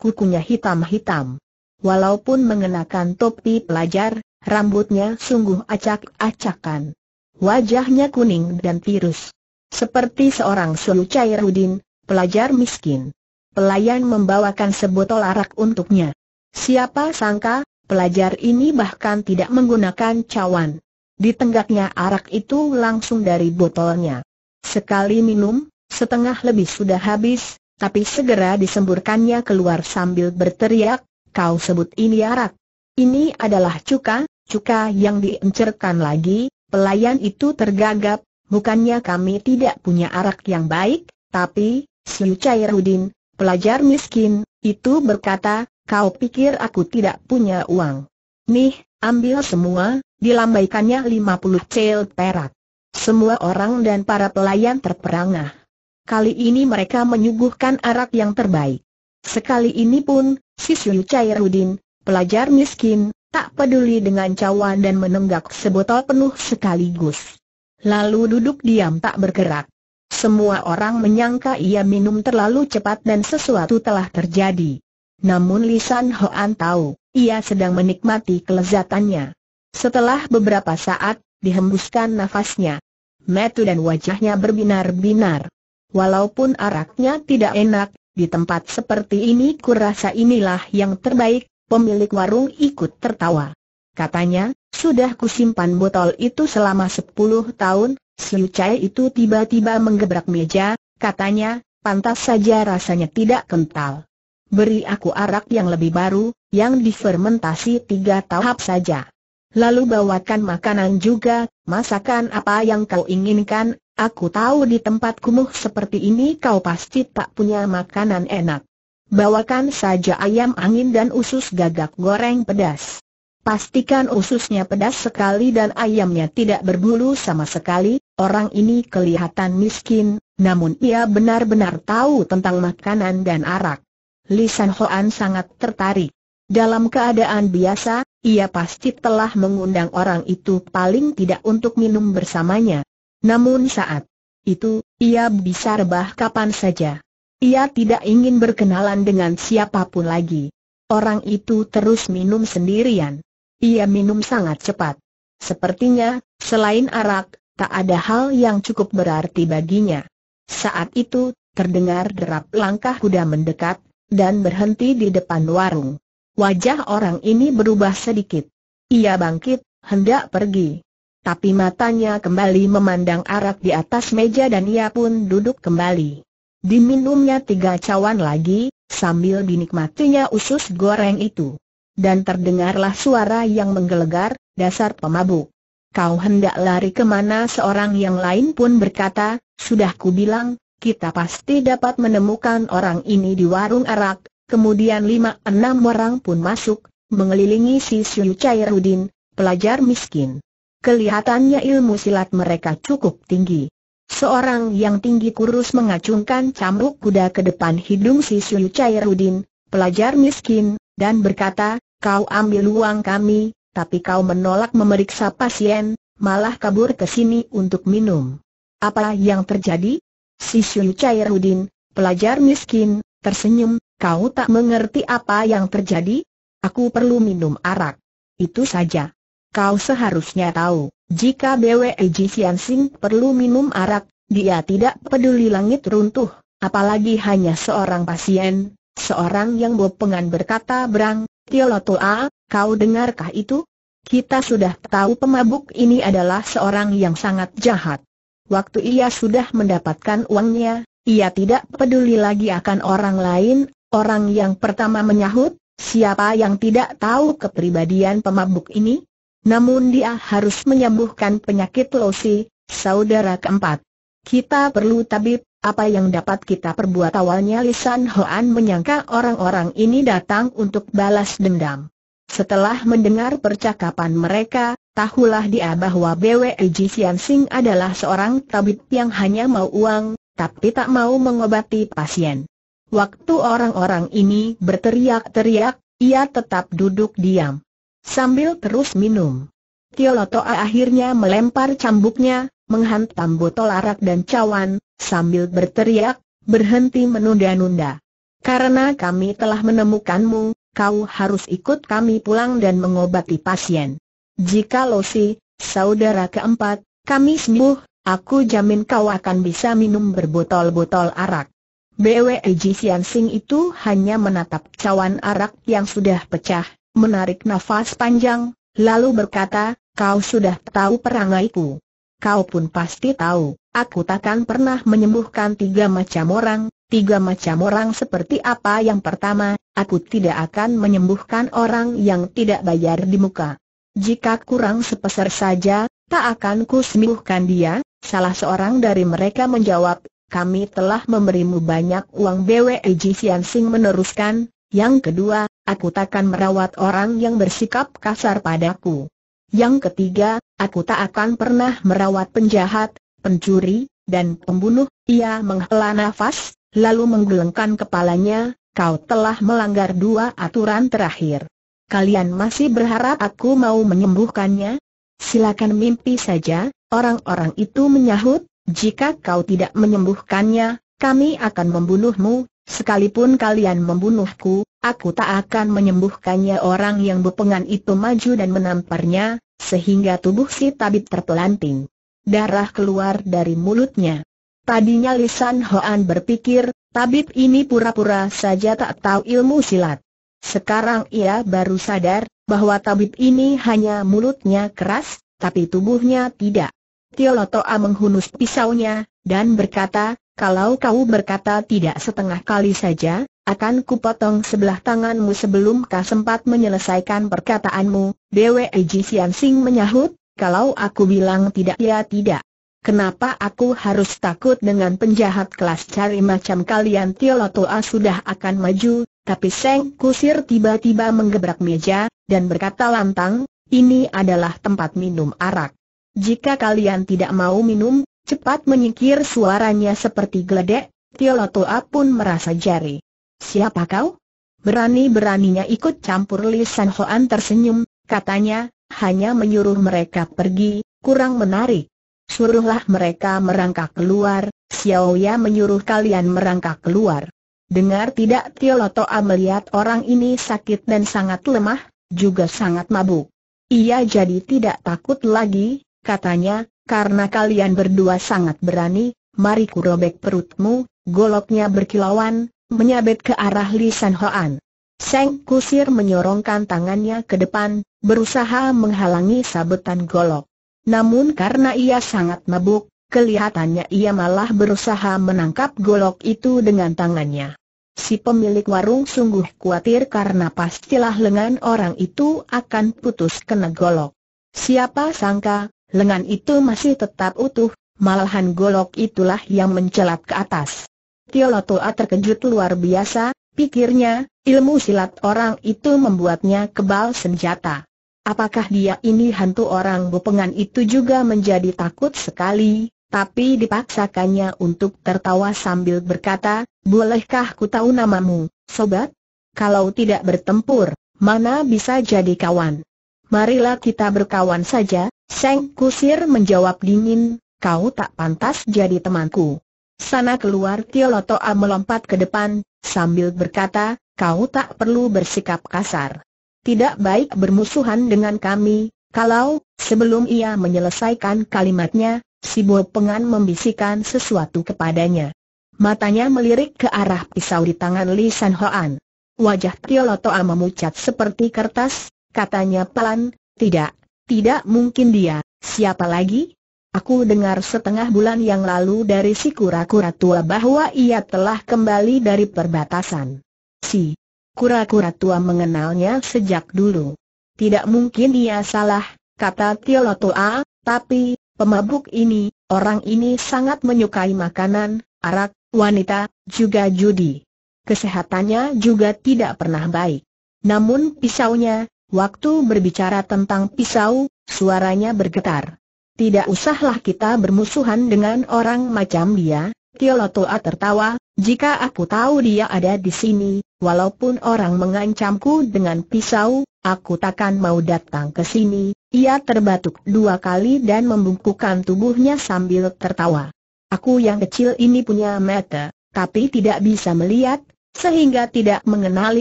Kukunya hitam-hitam. Walaupun mengenakan topi pelajar, rambutnya sungguh acak-acakan. Wajahnya kuning dan tirus. Seperti seorang Sulu Cairudin, pelajar miskin. Pelayan membawakan sebotol arak untuknya. Siapa sangka, pelajar ini bahkan tidak menggunakan cawan. Di tenggaknya arak itu langsung dari botolnya. Sekali minum, setengah lebih sudah habis, tapi segera disemburkannya keluar sambil berteriak, kau sebut ini arak. Ini adalah cuka, cuka yang diencerkan lagi, pelayan itu tergagap, bukannya kami tidak punya arak yang baik, tapi, Siu Rudin, pelajar miskin, itu berkata, kau pikir aku tidak punya uang. Nih, ambil semua, dilambaikannya 50 cel perak. Semua orang dan para pelayan terperangah. Kali ini mereka menyuguhkan arak yang terbaik. Sekali ini pun, si Suyu Cairudin, pelajar miskin, tak peduli dengan cawan dan menenggak sebotol penuh sekaligus. Lalu duduk diam tak bergerak. Semua orang menyangka ia minum terlalu cepat dan sesuatu telah terjadi. Namun Lisan Hoan tahu, ia sedang menikmati kelezatannya. Setelah beberapa saat, dihembuskan nafasnya. Metu dan wajahnya berbinar-binar. Walaupun araknya tidak enak, di tempat seperti ini kurasa inilah yang terbaik, pemilik warung ikut tertawa. Katanya, sudah kusimpan botol itu selama 10 tahun, Siu Chai itu tiba-tiba menggebrak meja, katanya, pantas saja rasanya tidak kental. Beri aku arak yang lebih baru, yang difermentasi tiga tahap saja. Lalu bawakan makanan juga, masakan apa yang kau inginkan, Aku tahu di tempat kumuh seperti ini kau pasti tak punya makanan enak. Bawakan saja ayam angin dan usus gagak goreng pedas. Pastikan ususnya pedas sekali dan ayamnya tidak berbulu sama sekali, orang ini kelihatan miskin, namun ia benar-benar tahu tentang makanan dan arak. Li San Hoan sangat tertarik. Dalam keadaan biasa, ia pasti telah mengundang orang itu paling tidak untuk minum bersamanya. Namun saat itu, ia bisa rebah kapan saja. Ia tidak ingin berkenalan dengan siapapun lagi. Orang itu terus minum sendirian. Ia minum sangat cepat. Sepertinya, selain arak, tak ada hal yang cukup berarti baginya. Saat itu, terdengar derap langkah kuda mendekat, dan berhenti di depan warung. Wajah orang ini berubah sedikit. Ia bangkit, hendak pergi tapi matanya kembali memandang arak di atas meja dan ia pun duduk kembali. Diminumnya tiga cawan lagi, sambil dinikmatinya usus goreng itu. Dan terdengarlah suara yang menggelegar, dasar pemabuk. Kau hendak lari kemana seorang yang lain pun berkata, sudah ku bilang, kita pasti dapat menemukan orang ini di warung arak, kemudian lima enam orang pun masuk, mengelilingi si Siu Cairudin, pelajar miskin. Kelihatannya ilmu silat mereka cukup tinggi. Seorang yang tinggi kurus mengacungkan cambuk kuda ke depan hidung si Suyu Cairudin, pelajar miskin, dan berkata, kau ambil uang kami, tapi kau menolak memeriksa pasien, malah kabur ke sini untuk minum. Apa yang terjadi? Si Suyu Cairudin, pelajar miskin, tersenyum, kau tak mengerti apa yang terjadi? Aku perlu minum arak. Itu saja. Kau seharusnya tahu, jika BWE Jisian Sing perlu minum arak, dia tidak peduli langit runtuh, apalagi hanya seorang pasien, seorang yang bopengan berkata berang, Tio Loto A, kau dengarkah itu? Kita sudah tahu pemabuk ini adalah seorang yang sangat jahat. Waktu ia sudah mendapatkan uangnya, ia tidak peduli lagi akan orang lain, orang yang pertama menyahut, siapa yang tidak tahu kepribadian pemabuk ini? namun dia harus menyembuhkan penyakit Losi, saudara keempat. Kita perlu tabib, apa yang dapat kita perbuat awalnya Lisan Hoan menyangka orang-orang ini datang untuk balas dendam. Setelah mendengar percakapan mereka, tahulah dia bahwa BWI Jian Sing adalah seorang tabib yang hanya mau uang, tapi tak mau mengobati pasien. Waktu orang-orang ini berteriak-teriak, ia tetap duduk diam. Sambil terus minum. Tio Tiolotoa akhirnya melempar cambuknya, menghantam botol arak dan cawan, sambil berteriak, berhenti menunda-nunda. Karena kami telah menemukanmu, kau harus ikut kami pulang dan mengobati pasien. Jika si, saudara keempat, kami sembuh, aku jamin kau akan bisa minum berbotol-botol arak. BWE Sian Sing itu hanya menatap cawan arak yang sudah pecah, menarik nafas panjang, lalu berkata, kau sudah tahu perangaiku. Kau pun pasti tahu, aku takkan pernah menyembuhkan tiga macam orang, tiga macam orang seperti apa yang pertama, aku tidak akan menyembuhkan orang yang tidak bayar di muka. Jika kurang sepeser saja, tak akan ku sembuhkan dia, salah seorang dari mereka menjawab, kami telah memberimu banyak uang BWI Jisian Sing meneruskan, yang kedua, aku takkan merawat orang yang bersikap kasar padaku. Yang ketiga, aku tak akan pernah merawat penjahat, pencuri, dan pembunuh. Ia menghela nafas, lalu menggelengkan kepalanya, kau telah melanggar dua aturan terakhir. Kalian masih berharap aku mau menyembuhkannya? Silakan mimpi saja, orang-orang itu menyahut, jika kau tidak menyembuhkannya, kami akan membunuhmu, sekalipun kalian membunuhku, Aku tak akan menyembuhkannya orang yang bepengan itu maju dan menamparnya, sehingga tubuh si tabib terpelanting. Darah keluar dari mulutnya. Tadinya Lisan Hoan berpikir, tabib ini pura-pura saja tak tahu ilmu silat. Sekarang ia baru sadar, bahwa tabib ini hanya mulutnya keras, tapi tubuhnya tidak. Tio Tiolotoa menghunus pisaunya, dan berkata, kalau kau berkata tidak setengah kali saja, akan kupotong sebelah tanganmu sebelum kau sempat menyelesaikan perkataanmu, Dewi Sian Sing menyahut, kalau aku bilang tidak ya tidak. Kenapa aku harus takut dengan penjahat kelas cari macam kalian Tiolotoa sudah akan maju, tapi Seng Kusir tiba-tiba menggebrak meja, dan berkata lantang, ini adalah tempat minum arak. Jika kalian tidak mau minum, cepat menyingkir suaranya seperti geledek, Tiolotoa pun merasa jari. Siapa kau? Berani-beraninya ikut campur Li San Hoan tersenyum, katanya, hanya menyuruh mereka pergi, kurang menarik. Suruhlah mereka merangkak keluar, Xiao Xiaoya menyuruh kalian merangkak keluar. Dengar tidak Tiolotoa melihat orang ini sakit dan sangat lemah, juga sangat mabuk. Ia jadi tidak takut lagi, katanya, karena kalian berdua sangat berani, mari kurobek perutmu, goloknya berkilauan, menyabet ke arah Li San Hoan. Seng Kusir menyorongkan tangannya ke depan, berusaha menghalangi sabetan golok. Namun karena ia sangat mabuk, kelihatannya ia malah berusaha menangkap golok itu dengan tangannya. Si pemilik warung sungguh khawatir karena pastilah lengan orang itu akan putus kena golok. Siapa sangka, lengan itu masih tetap utuh, malahan golok itulah yang mencelat ke atas. Tio Lotoa terkejut luar biasa, pikirnya, ilmu silat orang itu membuatnya kebal senjata. Apakah dia ini hantu orang bopengan itu juga menjadi takut sekali, tapi dipaksakannya untuk tertawa sambil berkata, bolehkah ku tahu namamu, sobat? Kalau tidak bertempur, mana bisa jadi kawan? Marilah kita berkawan saja, Seng Kusir menjawab dingin, kau tak pantas jadi temanku. Sana keluar Tio A melompat ke depan, sambil berkata, kau tak perlu bersikap kasar. Tidak baik bermusuhan dengan kami, kalau, sebelum ia menyelesaikan kalimatnya, si Bo Pengan membisikkan sesuatu kepadanya. Matanya melirik ke arah pisau di tangan Li San Hoan. Wajah Tio Tiolotoa memucat seperti kertas, katanya pelan, tidak, tidak mungkin dia, siapa lagi? Aku dengar setengah bulan yang lalu dari si kura-kura tua bahwa ia telah kembali dari perbatasan. Si kura-kura tua mengenalnya sejak dulu. Tidak mungkin ia salah, kata Tiolo Tua, tapi, pemabuk ini, orang ini sangat menyukai makanan, arak, wanita, juga judi. Kesehatannya juga tidak pernah baik. Namun pisaunya, waktu berbicara tentang pisau, suaranya bergetar tidak usahlah kita bermusuhan dengan orang macam dia, Tiolotoa tertawa, jika aku tahu dia ada di sini, walaupun orang mengancamku dengan pisau, aku takkan mau datang ke sini. Ia terbatuk dua kali dan membungkukkan tubuhnya sambil tertawa. Aku yang kecil ini punya mata, tapi tidak bisa melihat, sehingga tidak mengenali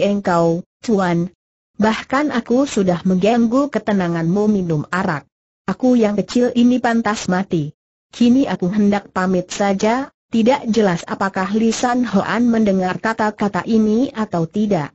engkau, Tuan. Bahkan aku sudah mengganggu ketenanganmu minum arak. Aku yang kecil ini pantas mati. Kini aku hendak pamit saja, tidak jelas apakah Lisan Hoan mendengar kata-kata ini atau tidak.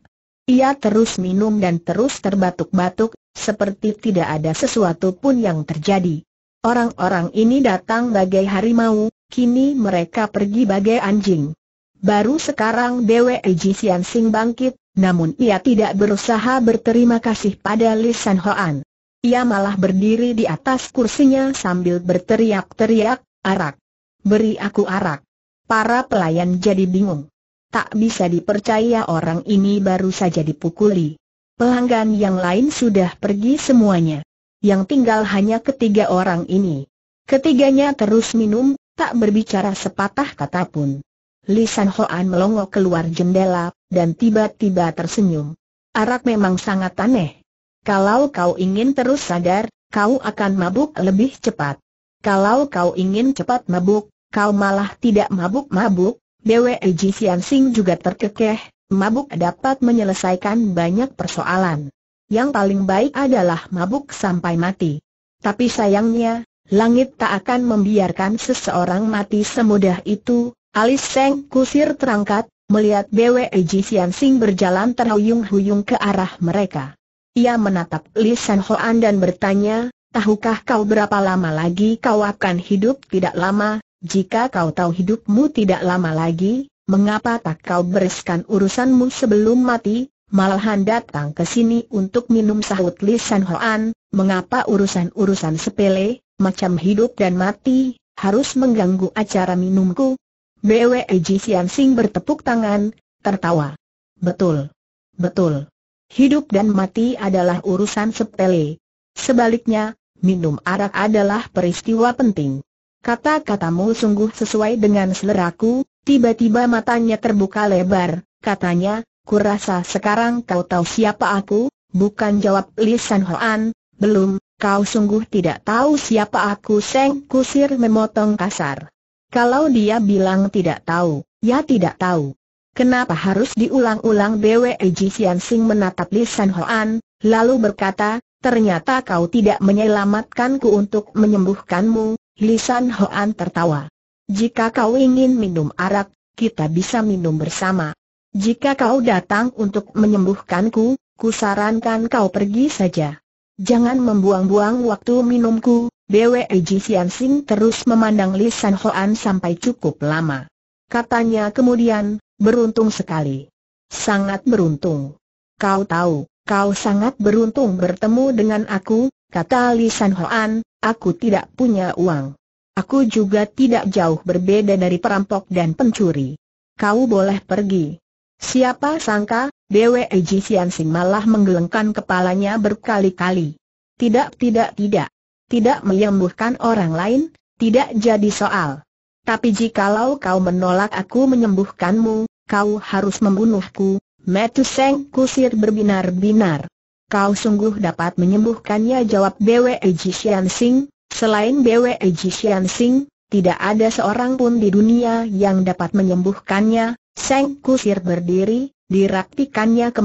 Ia terus minum dan terus terbatuk-batuk, seperti tidak ada sesuatu pun yang terjadi. Orang-orang ini datang bagai harimau, kini mereka pergi bagai anjing. Baru sekarang Dewi Sian Sing bangkit, namun ia tidak berusaha berterima kasih pada Lisan Hoan. Ia malah berdiri di atas kursinya sambil berteriak-teriak, arak. Beri aku arak. Para pelayan jadi bingung. Tak bisa dipercaya orang ini baru saja dipukuli. Pelanggan yang lain sudah pergi semuanya. Yang tinggal hanya ketiga orang ini. Ketiganya terus minum, tak berbicara sepatah kata pun. Lisan Hoan melongo keluar jendela, dan tiba-tiba tersenyum. Arak memang sangat aneh. Kalau kau ingin terus sadar, kau akan mabuk lebih cepat. Kalau kau ingin cepat mabuk, kau malah tidak mabuk-mabuk. BWI Jian Sing juga terkekeh, mabuk dapat menyelesaikan banyak persoalan. Yang paling baik adalah mabuk sampai mati. Tapi sayangnya, langit tak akan membiarkan seseorang mati semudah itu. Alis Seng Kusir terangkat, melihat BWI Jian Sing berjalan terhuyung-huyung ke arah mereka. Ia menatap Li San Hoan dan bertanya, tahukah kau berapa lama lagi kau akan hidup tidak lama, jika kau tahu hidupmu tidak lama lagi, mengapa tak kau bereskan urusanmu sebelum mati, malahan datang ke sini untuk minum sahut Li San Hoan, mengapa urusan-urusan sepele, macam hidup dan mati, harus mengganggu acara minumku? BWE Ji Sian bertepuk tangan, tertawa. Betul. Betul. Hidup dan mati adalah urusan sepele. Sebaliknya, minum arak adalah peristiwa penting. Kata-katamu sungguh sesuai dengan seleraku, tiba-tiba matanya terbuka lebar, katanya, kurasa sekarang kau tahu siapa aku, bukan jawab Li San Hoan, belum, kau sungguh tidak tahu siapa aku Seng Kusir memotong kasar. Kalau dia bilang tidak tahu, ya tidak tahu. Kenapa harus diulang-ulang Bwe Xian Sing menatap Li San Hoan, lalu berkata, ternyata kau tidak menyelamatkanku untuk menyembuhkanmu, Li San Hoan tertawa. Jika kau ingin minum arak, kita bisa minum bersama. Jika kau datang untuk menyembuhkanku, kusarankan kau pergi saja. Jangan membuang-buang waktu minumku, Bwe Xian Sing terus memandang Li San Hoan sampai cukup lama. Katanya kemudian, Beruntung sekali. Sangat beruntung. Kau tahu, kau sangat beruntung bertemu dengan aku, kata Li San Hoan, aku tidak punya uang. Aku juga tidak jauh berbeda dari perampok dan pencuri. Kau boleh pergi. Siapa sangka, Dewi Sian Sing malah menggelengkan kepalanya berkali-kali. Tidak, tidak, tidak. Tidak menyembuhkan orang lain, tidak jadi soal. Tapi jikalau kau menolak aku menyembuhkanmu, kau harus membunuhku. Metu Seng kusir berbinar-binar. Kau sungguh dapat menyembuhkannya jawab Bwe Jishan Sing, selain Bwe Jishan Sing, tidak ada seorang pun di dunia yang dapat menyembuhkannya, Seng Kusir berdiri, diraktikannya ke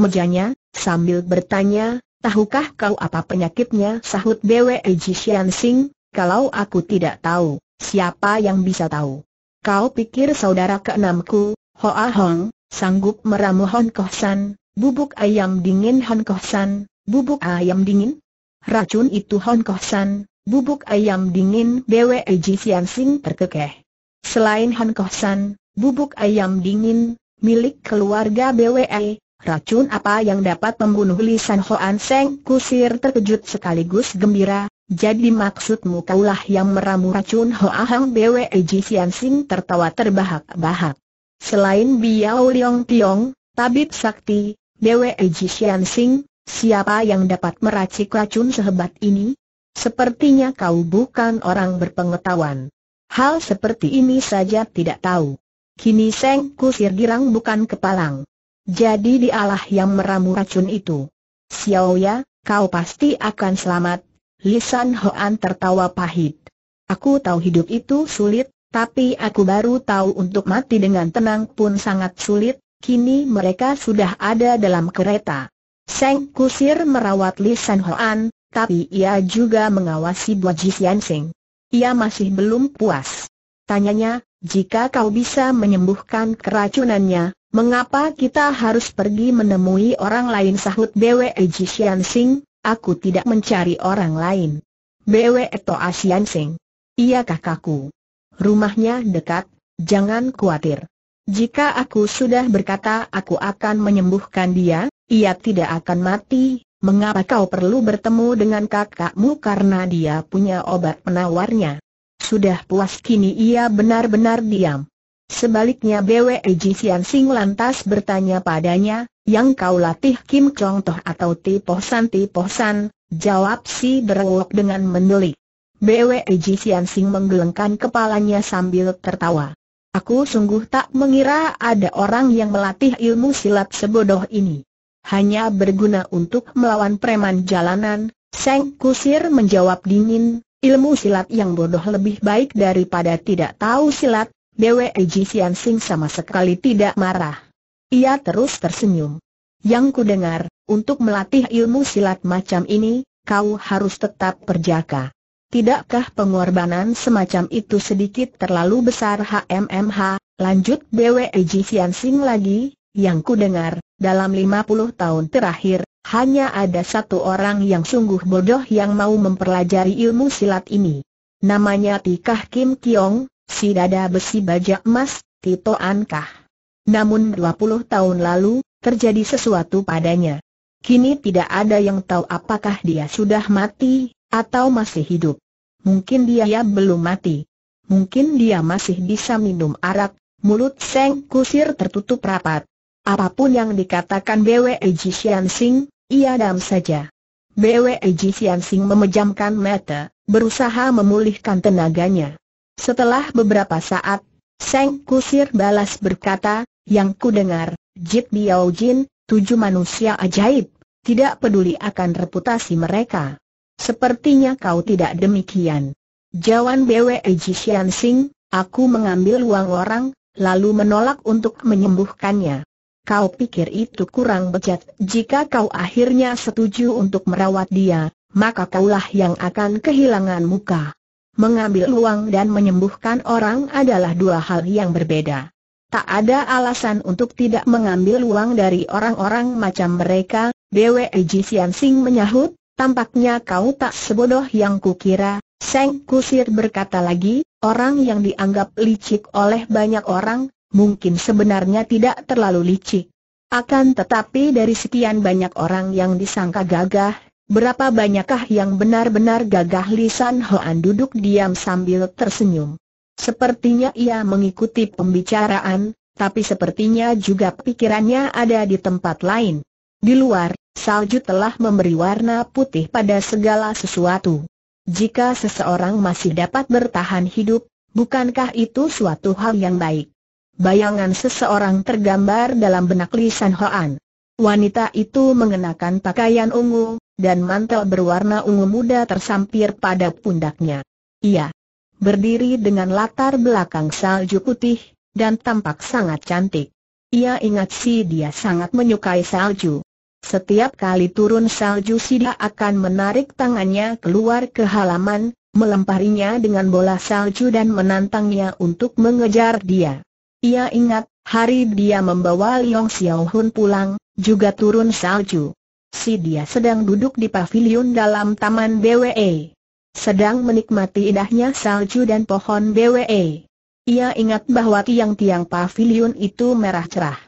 sambil bertanya, tahukah kau apa penyakitnya sahut Bwe Jishan Sing, kalau aku tidak tahu, Siapa yang bisa tahu? Kau pikir saudara keenamku, Hoa Hong, sanggup meramu Hon Koh San, bubuk ayam dingin Hon Koh San, bubuk ayam dingin? Racun itu Hon Koh San, bubuk ayam dingin Bwe Sian Sing terkekeh. Selain Hon Koh San, bubuk ayam dingin, milik keluarga Bwe, e. racun apa yang dapat membunuh lisan Hoan Seng Kusir terkejut sekaligus gembira, jadi maksudmu kaulah yang meramu racun Ho Ahang Bwe Ji Sian Sing tertawa terbahak-bahak. Selain Biao Liong Tiong, Tabib Sakti, Bwe Ji Sian Sing, siapa yang dapat meracik racun sehebat ini? Sepertinya kau bukan orang berpengetahuan. Hal seperti ini saja tidak tahu. Kini Seng Kusir Girang bukan kepalang. Jadi dialah yang meramu racun itu. Xiao Ya, kau pasti akan selamat, Lisan Hoan tertawa pahit. Aku tahu hidup itu sulit, tapi aku baru tahu untuk mati dengan tenang pun sangat sulit, kini mereka sudah ada dalam kereta. Seng Kusir merawat Lisan Hoan, tapi ia juga mengawasi buah Jisian Sing. Ia masih belum puas. Tanyanya, jika kau bisa menyembuhkan keracunannya, mengapa kita harus pergi menemui orang lain sahut Bwe Jisian Sing? Aku tidak mencari orang lain. BW Eto Asian Sing. Iya kakakku. Rumahnya dekat, jangan khawatir. Jika aku sudah berkata aku akan menyembuhkan dia, ia tidak akan mati, mengapa kau perlu bertemu dengan kakakmu karena dia punya obat penawarnya. Sudah puas kini ia benar-benar diam. Sebaliknya BWE Jisian Sing lantas bertanya padanya, yang kau latih Kim Chong Toh atau Ti san Ti san? jawab si berwok dengan mendelik. Bwe Sian Sing menggelengkan kepalanya sambil tertawa. Aku sungguh tak mengira ada orang yang melatih ilmu silat sebodoh ini. Hanya berguna untuk melawan preman jalanan, Seng Kusir menjawab dingin, ilmu silat yang bodoh lebih baik daripada tidak tahu silat, Bwe Sian Sing sama sekali tidak marah. Ia terus tersenyum. Yang ku dengar, untuk melatih ilmu silat macam ini, kau harus tetap perjaka. Tidakkah pengorbanan semacam itu sedikit terlalu besar HMMH, lanjut BW Jisian Sing lagi, yang ku dengar, dalam 50 tahun terakhir, hanya ada satu orang yang sungguh bodoh yang mau mempelajari ilmu silat ini. Namanya Tikah Kim Kiong, si dada besi baja emas, Tito Ankah. Namun 20 tahun lalu, terjadi sesuatu padanya. Kini tidak ada yang tahu apakah dia sudah mati, atau masih hidup. Mungkin dia ya belum mati. Mungkin dia masih bisa minum arak, mulut Seng Kusir tertutup rapat. Apapun yang dikatakan BWE Jisian Sing, ia dam saja. BWE Jisian Sing memejamkan mata, berusaha memulihkan tenaganya. Setelah beberapa saat, Seng Kusir balas berkata, yang ku dengar, Jit Biao Jin, tujuh manusia ajaib, tidak peduli akan reputasi mereka. Sepertinya kau tidak demikian. Jawan Bwe Xian Sing, aku mengambil uang orang, lalu menolak untuk menyembuhkannya. Kau pikir itu kurang bejat, jika kau akhirnya setuju untuk merawat dia, maka kaulah yang akan kehilangan muka. Mengambil uang dan menyembuhkan orang adalah dua hal yang berbeda. Tak ada alasan untuk tidak mengambil uang dari orang-orang macam mereka, Eji Sian Sing menyahut, tampaknya kau tak sebodoh yang kukira, Seng Kusir berkata lagi, orang yang dianggap licik oleh banyak orang, mungkin sebenarnya tidak terlalu licik. Akan tetapi dari sekian banyak orang yang disangka gagah, berapa banyakkah yang benar-benar gagah Lisan Hoan duduk diam sambil tersenyum. Sepertinya ia mengikuti pembicaraan, tapi sepertinya juga pikirannya ada di tempat lain. Di luar, salju telah memberi warna putih pada segala sesuatu. Jika seseorang masih dapat bertahan hidup, bukankah itu suatu hal yang baik? Bayangan seseorang tergambar dalam benak Li Hoan. Wanita itu mengenakan pakaian ungu, dan mantel berwarna ungu muda tersampir pada pundaknya. Ia berdiri dengan latar belakang salju putih, dan tampak sangat cantik. Ia ingat si dia sangat menyukai salju. Setiap kali turun salju si dia akan menarik tangannya keluar ke halaman, melemparinya dengan bola salju dan menantangnya untuk mengejar dia. Ia ingat, hari dia membawa Liong Xiao Hun pulang, juga turun salju. Si dia sedang duduk di pavilion dalam taman BWE sedang menikmati indahnya salju dan pohon BWE. Ia ingat bahwa tiang-tiang pavilion itu merah cerah.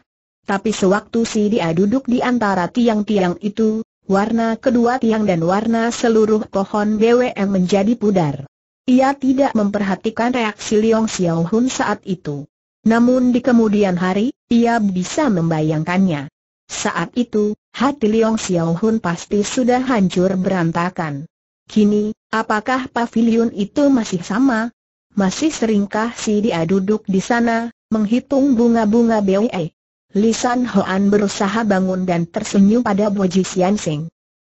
Tapi sewaktu si dia duduk di antara tiang-tiang itu, warna kedua tiang dan warna seluruh pohon BWE menjadi pudar. Ia tidak memperhatikan reaksi Leong Xiao Hun saat itu. Namun di kemudian hari, ia bisa membayangkannya. Saat itu, hati Leong Xiao Hun pasti sudah hancur berantakan. Kini, Apakah pavilion itu masih sama? Masih seringkah si dia duduk di sana, menghitung bunga-bunga BWE? Lisan Hoan berusaha bangun dan tersenyum pada Boji Sian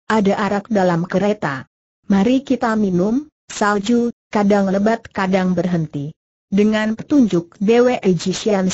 Ada arak dalam kereta. Mari kita minum, salju, kadang lebat kadang berhenti. Dengan petunjuk BWE Ji Sian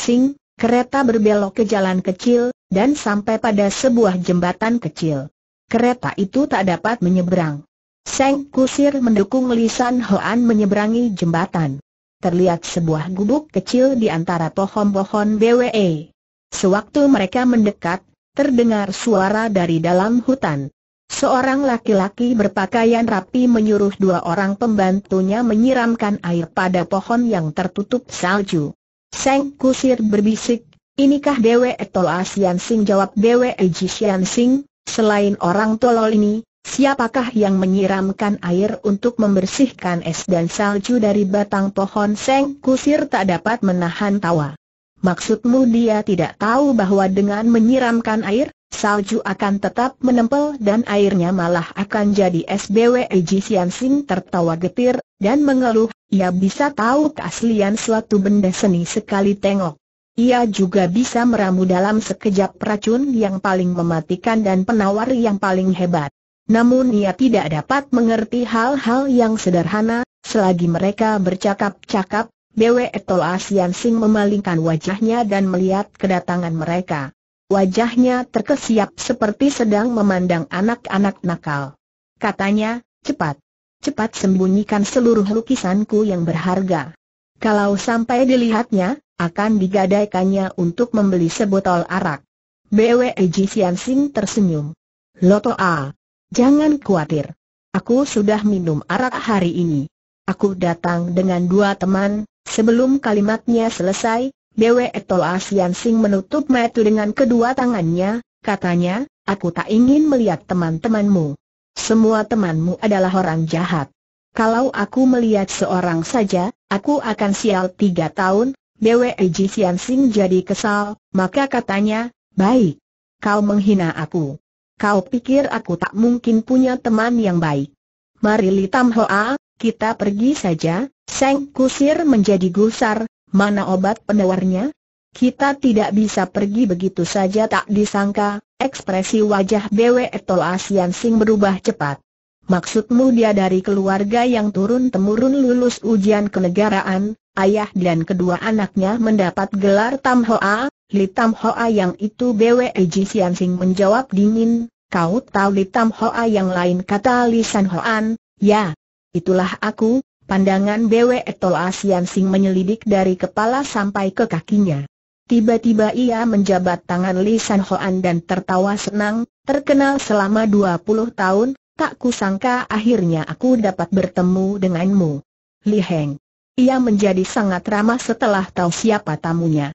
kereta berbelok ke jalan kecil, dan sampai pada sebuah jembatan kecil. Kereta itu tak dapat menyeberang. Seng Kusir mendukung Lisan Hoan menyeberangi jembatan. Terlihat sebuah gubuk kecil di antara pohon-pohon BWE. Sewaktu mereka mendekat, terdengar suara dari dalam hutan. Seorang laki-laki berpakaian rapi menyuruh dua orang pembantunya menyiramkan air pada pohon yang tertutup salju. Seng Kusir berbisik, inikah BWE Tol Asian Sing jawab BWE Eji Sing, selain orang tolol ini, Siapakah yang menyiramkan air untuk membersihkan es dan salju dari batang pohon Seng Kusir tak dapat menahan tawa. Maksudmu dia tidak tahu bahwa dengan menyiramkan air, salju akan tetap menempel dan airnya malah akan jadi SBWI Jisian Sing tertawa getir, dan mengeluh, ia bisa tahu keaslian suatu benda seni sekali tengok. Ia juga bisa meramu dalam sekejap racun yang paling mematikan dan penawar yang paling hebat. Namun ia tidak dapat mengerti hal-hal yang sederhana, selagi mereka bercakap-cakap, Bwe Tol Asian Sing memalingkan wajahnya dan melihat kedatangan mereka. Wajahnya terkesiap seperti sedang memandang anak-anak nakal. Katanya, cepat. Cepat sembunyikan seluruh lukisanku yang berharga. Kalau sampai dilihatnya, akan digadaikannya untuk membeli sebotol arak. BWE Sian Sing tersenyum. Loto A, Jangan khawatir. Aku sudah minum arak hari ini. Aku datang dengan dua teman, sebelum kalimatnya selesai, Bwe Tol Asian Sing menutup mata dengan kedua tangannya, katanya, aku tak ingin melihat teman-temanmu. Semua temanmu adalah orang jahat. Kalau aku melihat seorang saja, aku akan sial tiga tahun, Bwe Ji Sing jadi kesal, maka katanya, baik. Kau menghina aku. Kau pikir aku tak mungkin punya teman yang baik? Mari Li Tam Hoa, kita pergi saja, Seng Kusir menjadi gusar, mana obat penawarnya? Kita tidak bisa pergi begitu saja tak disangka, ekspresi wajah Bwe Etol Asian Sing berubah cepat. Maksudmu dia dari keluarga yang turun-temurun lulus ujian kenegaraan, ayah dan kedua anaknya mendapat gelar Tam Hoa, Li Hoa yang itu Bwe Jian Sing menjawab dingin, kau tahu Li Hoa yang lain kata Lisan Hoan, ya, itulah aku, pandangan Bwe Toa Asian Sing menyelidik dari kepala sampai ke kakinya. Tiba-tiba ia menjabat tangan Lisan Hoan dan tertawa senang, terkenal selama 20 tahun, tak kusangka akhirnya aku dapat bertemu denganmu. Li Heng. Ia menjadi sangat ramah setelah tahu siapa tamunya.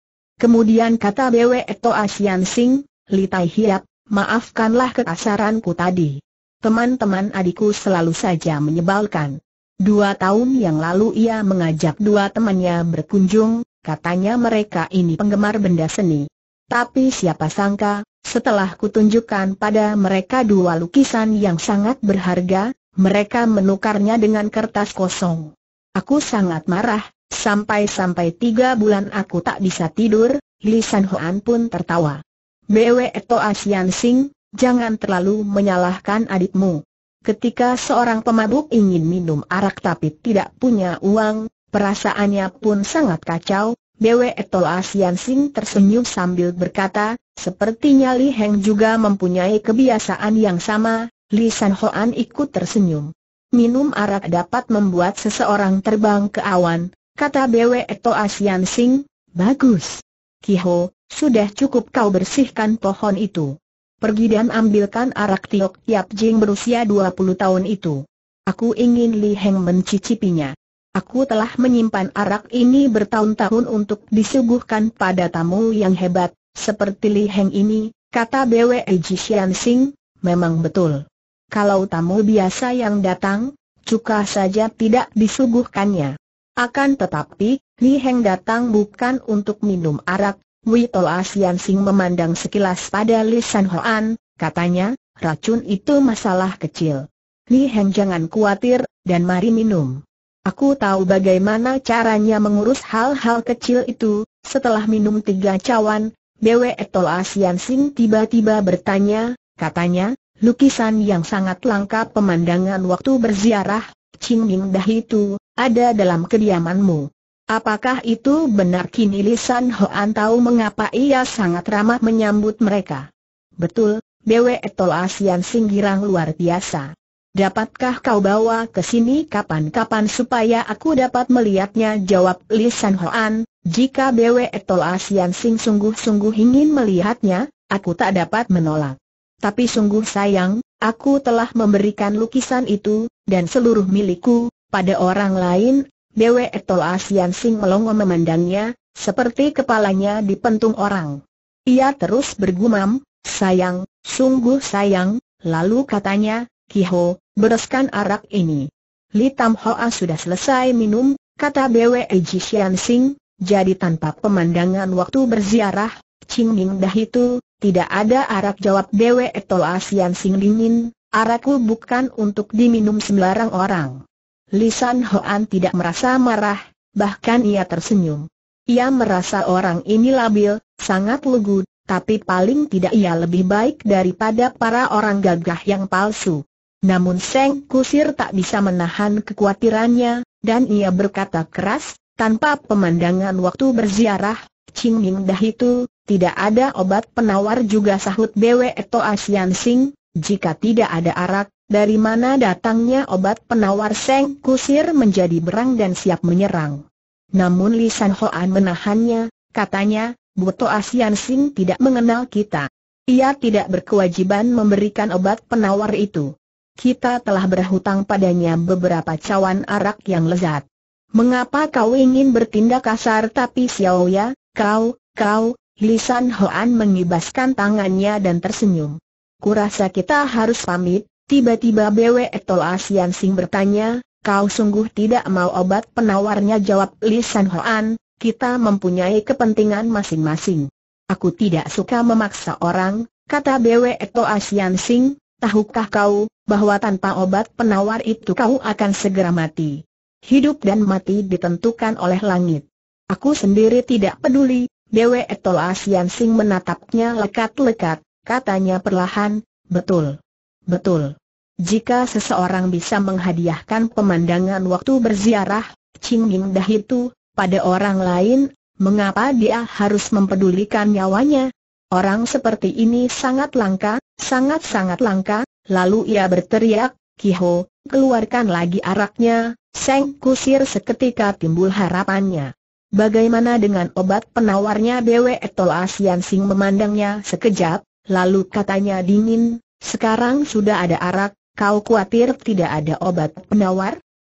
Kemudian kata Bwe Eto Asian Sing, Li Tai Hiap, maafkanlah kekasaranku tadi. Teman-teman adikku selalu saja menyebalkan. Dua tahun yang lalu ia mengajak dua temannya berkunjung, katanya mereka ini penggemar benda seni. Tapi siapa sangka, setelah kutunjukkan pada mereka dua lukisan yang sangat berharga, mereka menukarnya dengan kertas kosong. Aku sangat marah, Sampai-sampai tiga bulan aku tak bisa tidur, Li San Huan pun tertawa. Bwe To Asian Sing, jangan terlalu menyalahkan adikmu. Ketika seorang pemabuk ingin minum arak tapi tidak punya uang, perasaannya pun sangat kacau, Bwe To Asian Sing tersenyum sambil berkata, sepertinya Li Heng juga mempunyai kebiasaan yang sama, Li San Huan ikut tersenyum. Minum arak dapat membuat seseorang terbang ke awan, kata Bwe Eto asiansing Sing, bagus. Kiho, sudah cukup kau bersihkan pohon itu. Pergi dan ambilkan arak Tiok Yap Jing berusia 20 tahun itu. Aku ingin Li Heng mencicipinya. Aku telah menyimpan arak ini bertahun-tahun untuk disuguhkan pada tamu yang hebat, seperti Li Heng ini, kata Bwe Jishan Sing, memang betul. Kalau tamu biasa yang datang, cuka saja tidak disuguhkannya. Akan tetapi, Li Heng datang bukan untuk minum arak, Wei Tol Asian Sing memandang sekilas pada Li San Hoan, katanya, racun itu masalah kecil. Li Heng jangan khawatir, dan mari minum. Aku tahu bagaimana caranya mengurus hal-hal kecil itu, setelah minum tiga cawan, Bwe Tol Asian Sing tiba-tiba bertanya, katanya, lukisan yang sangat langka pemandangan waktu berziarah, Ching Ming Dah itu, ada dalam kediamanmu. Apakah itu benar kini Lisan Hoan tahu mengapa ia sangat ramah menyambut mereka? Betul, Bwe Etol Asian ah Singgirang luar biasa. Dapatkah kau bawa ke sini kapan-kapan supaya aku dapat melihatnya? Jawab Lisan Hoan, jika Bwe Etol Asian ah Sing sungguh-sungguh ingin melihatnya, aku tak dapat menolak. Tapi sungguh sayang, aku telah memberikan lukisan itu, dan seluruh milikku, pada orang lain, Bwe Tol Asian Sing melongo memandangnya, seperti kepalanya dipentung orang. Ia terus bergumam, sayang, sungguh sayang, lalu katanya, Kiho, bereskan arak ini. Li Tam Hoa sudah selesai minum, kata Bwe Xian Sing, jadi tanpa pemandangan waktu berziarah, Ching dah itu, tidak ada arak jawab Dewe atau Asian Sing Dingin, arakku bukan untuk diminum sembarang orang. Lisan Hoan tidak merasa marah, bahkan ia tersenyum. Ia merasa orang ini labil, sangat lugu, tapi paling tidak ia lebih baik daripada para orang gagah yang palsu. Namun Seng Kusir tak bisa menahan kekhawatirannya, dan ia berkata keras, tanpa pemandangan waktu berziarah, Ching Ming dah itu, tidak ada obat penawar juga sahut Bwe Eto Asian Sing, jika tidak ada arak, dari mana datangnya obat penawar Seng Kusir menjadi berang dan siap menyerang. Namun Li San Hoan menahannya, katanya, Buto Asian Sing tidak mengenal kita. Ia tidak berkewajiban memberikan obat penawar itu. Kita telah berhutang padanya beberapa cawan arak yang lezat. Mengapa kau ingin bertindak kasar tapi Xiao Ya, kau, kau, Lisan Hoan mengibaskan tangannya dan tersenyum. Kurasa kita harus pamit, tiba-tiba BW Tol Asian Sing bertanya, kau sungguh tidak mau obat penawarnya jawab Lisan Hoan, kita mempunyai kepentingan masing-masing. Aku tidak suka memaksa orang, kata BW Tol Asian Sing, tahukah kau, bahwa tanpa obat penawar itu kau akan segera mati. Hidup dan mati ditentukan oleh langit. Aku sendiri tidak peduli, Dewe Etol Asian Sing menatapnya lekat-lekat, katanya perlahan, betul. Betul. Jika seseorang bisa menghadiahkan pemandangan waktu berziarah, Ching ming Dah itu, pada orang lain, mengapa dia harus mempedulikan nyawanya? Orang seperti ini sangat langka, sangat-sangat langka, lalu ia berteriak, Kiho, keluarkan lagi araknya, Seng Kusir seketika timbul harapannya. Bagaimana dengan obat penawarnya Bwe Tol Asian Sing memandangnya sekejap, lalu katanya dingin, sekarang sudah ada arak, kau khawatir tidak ada obat penawar?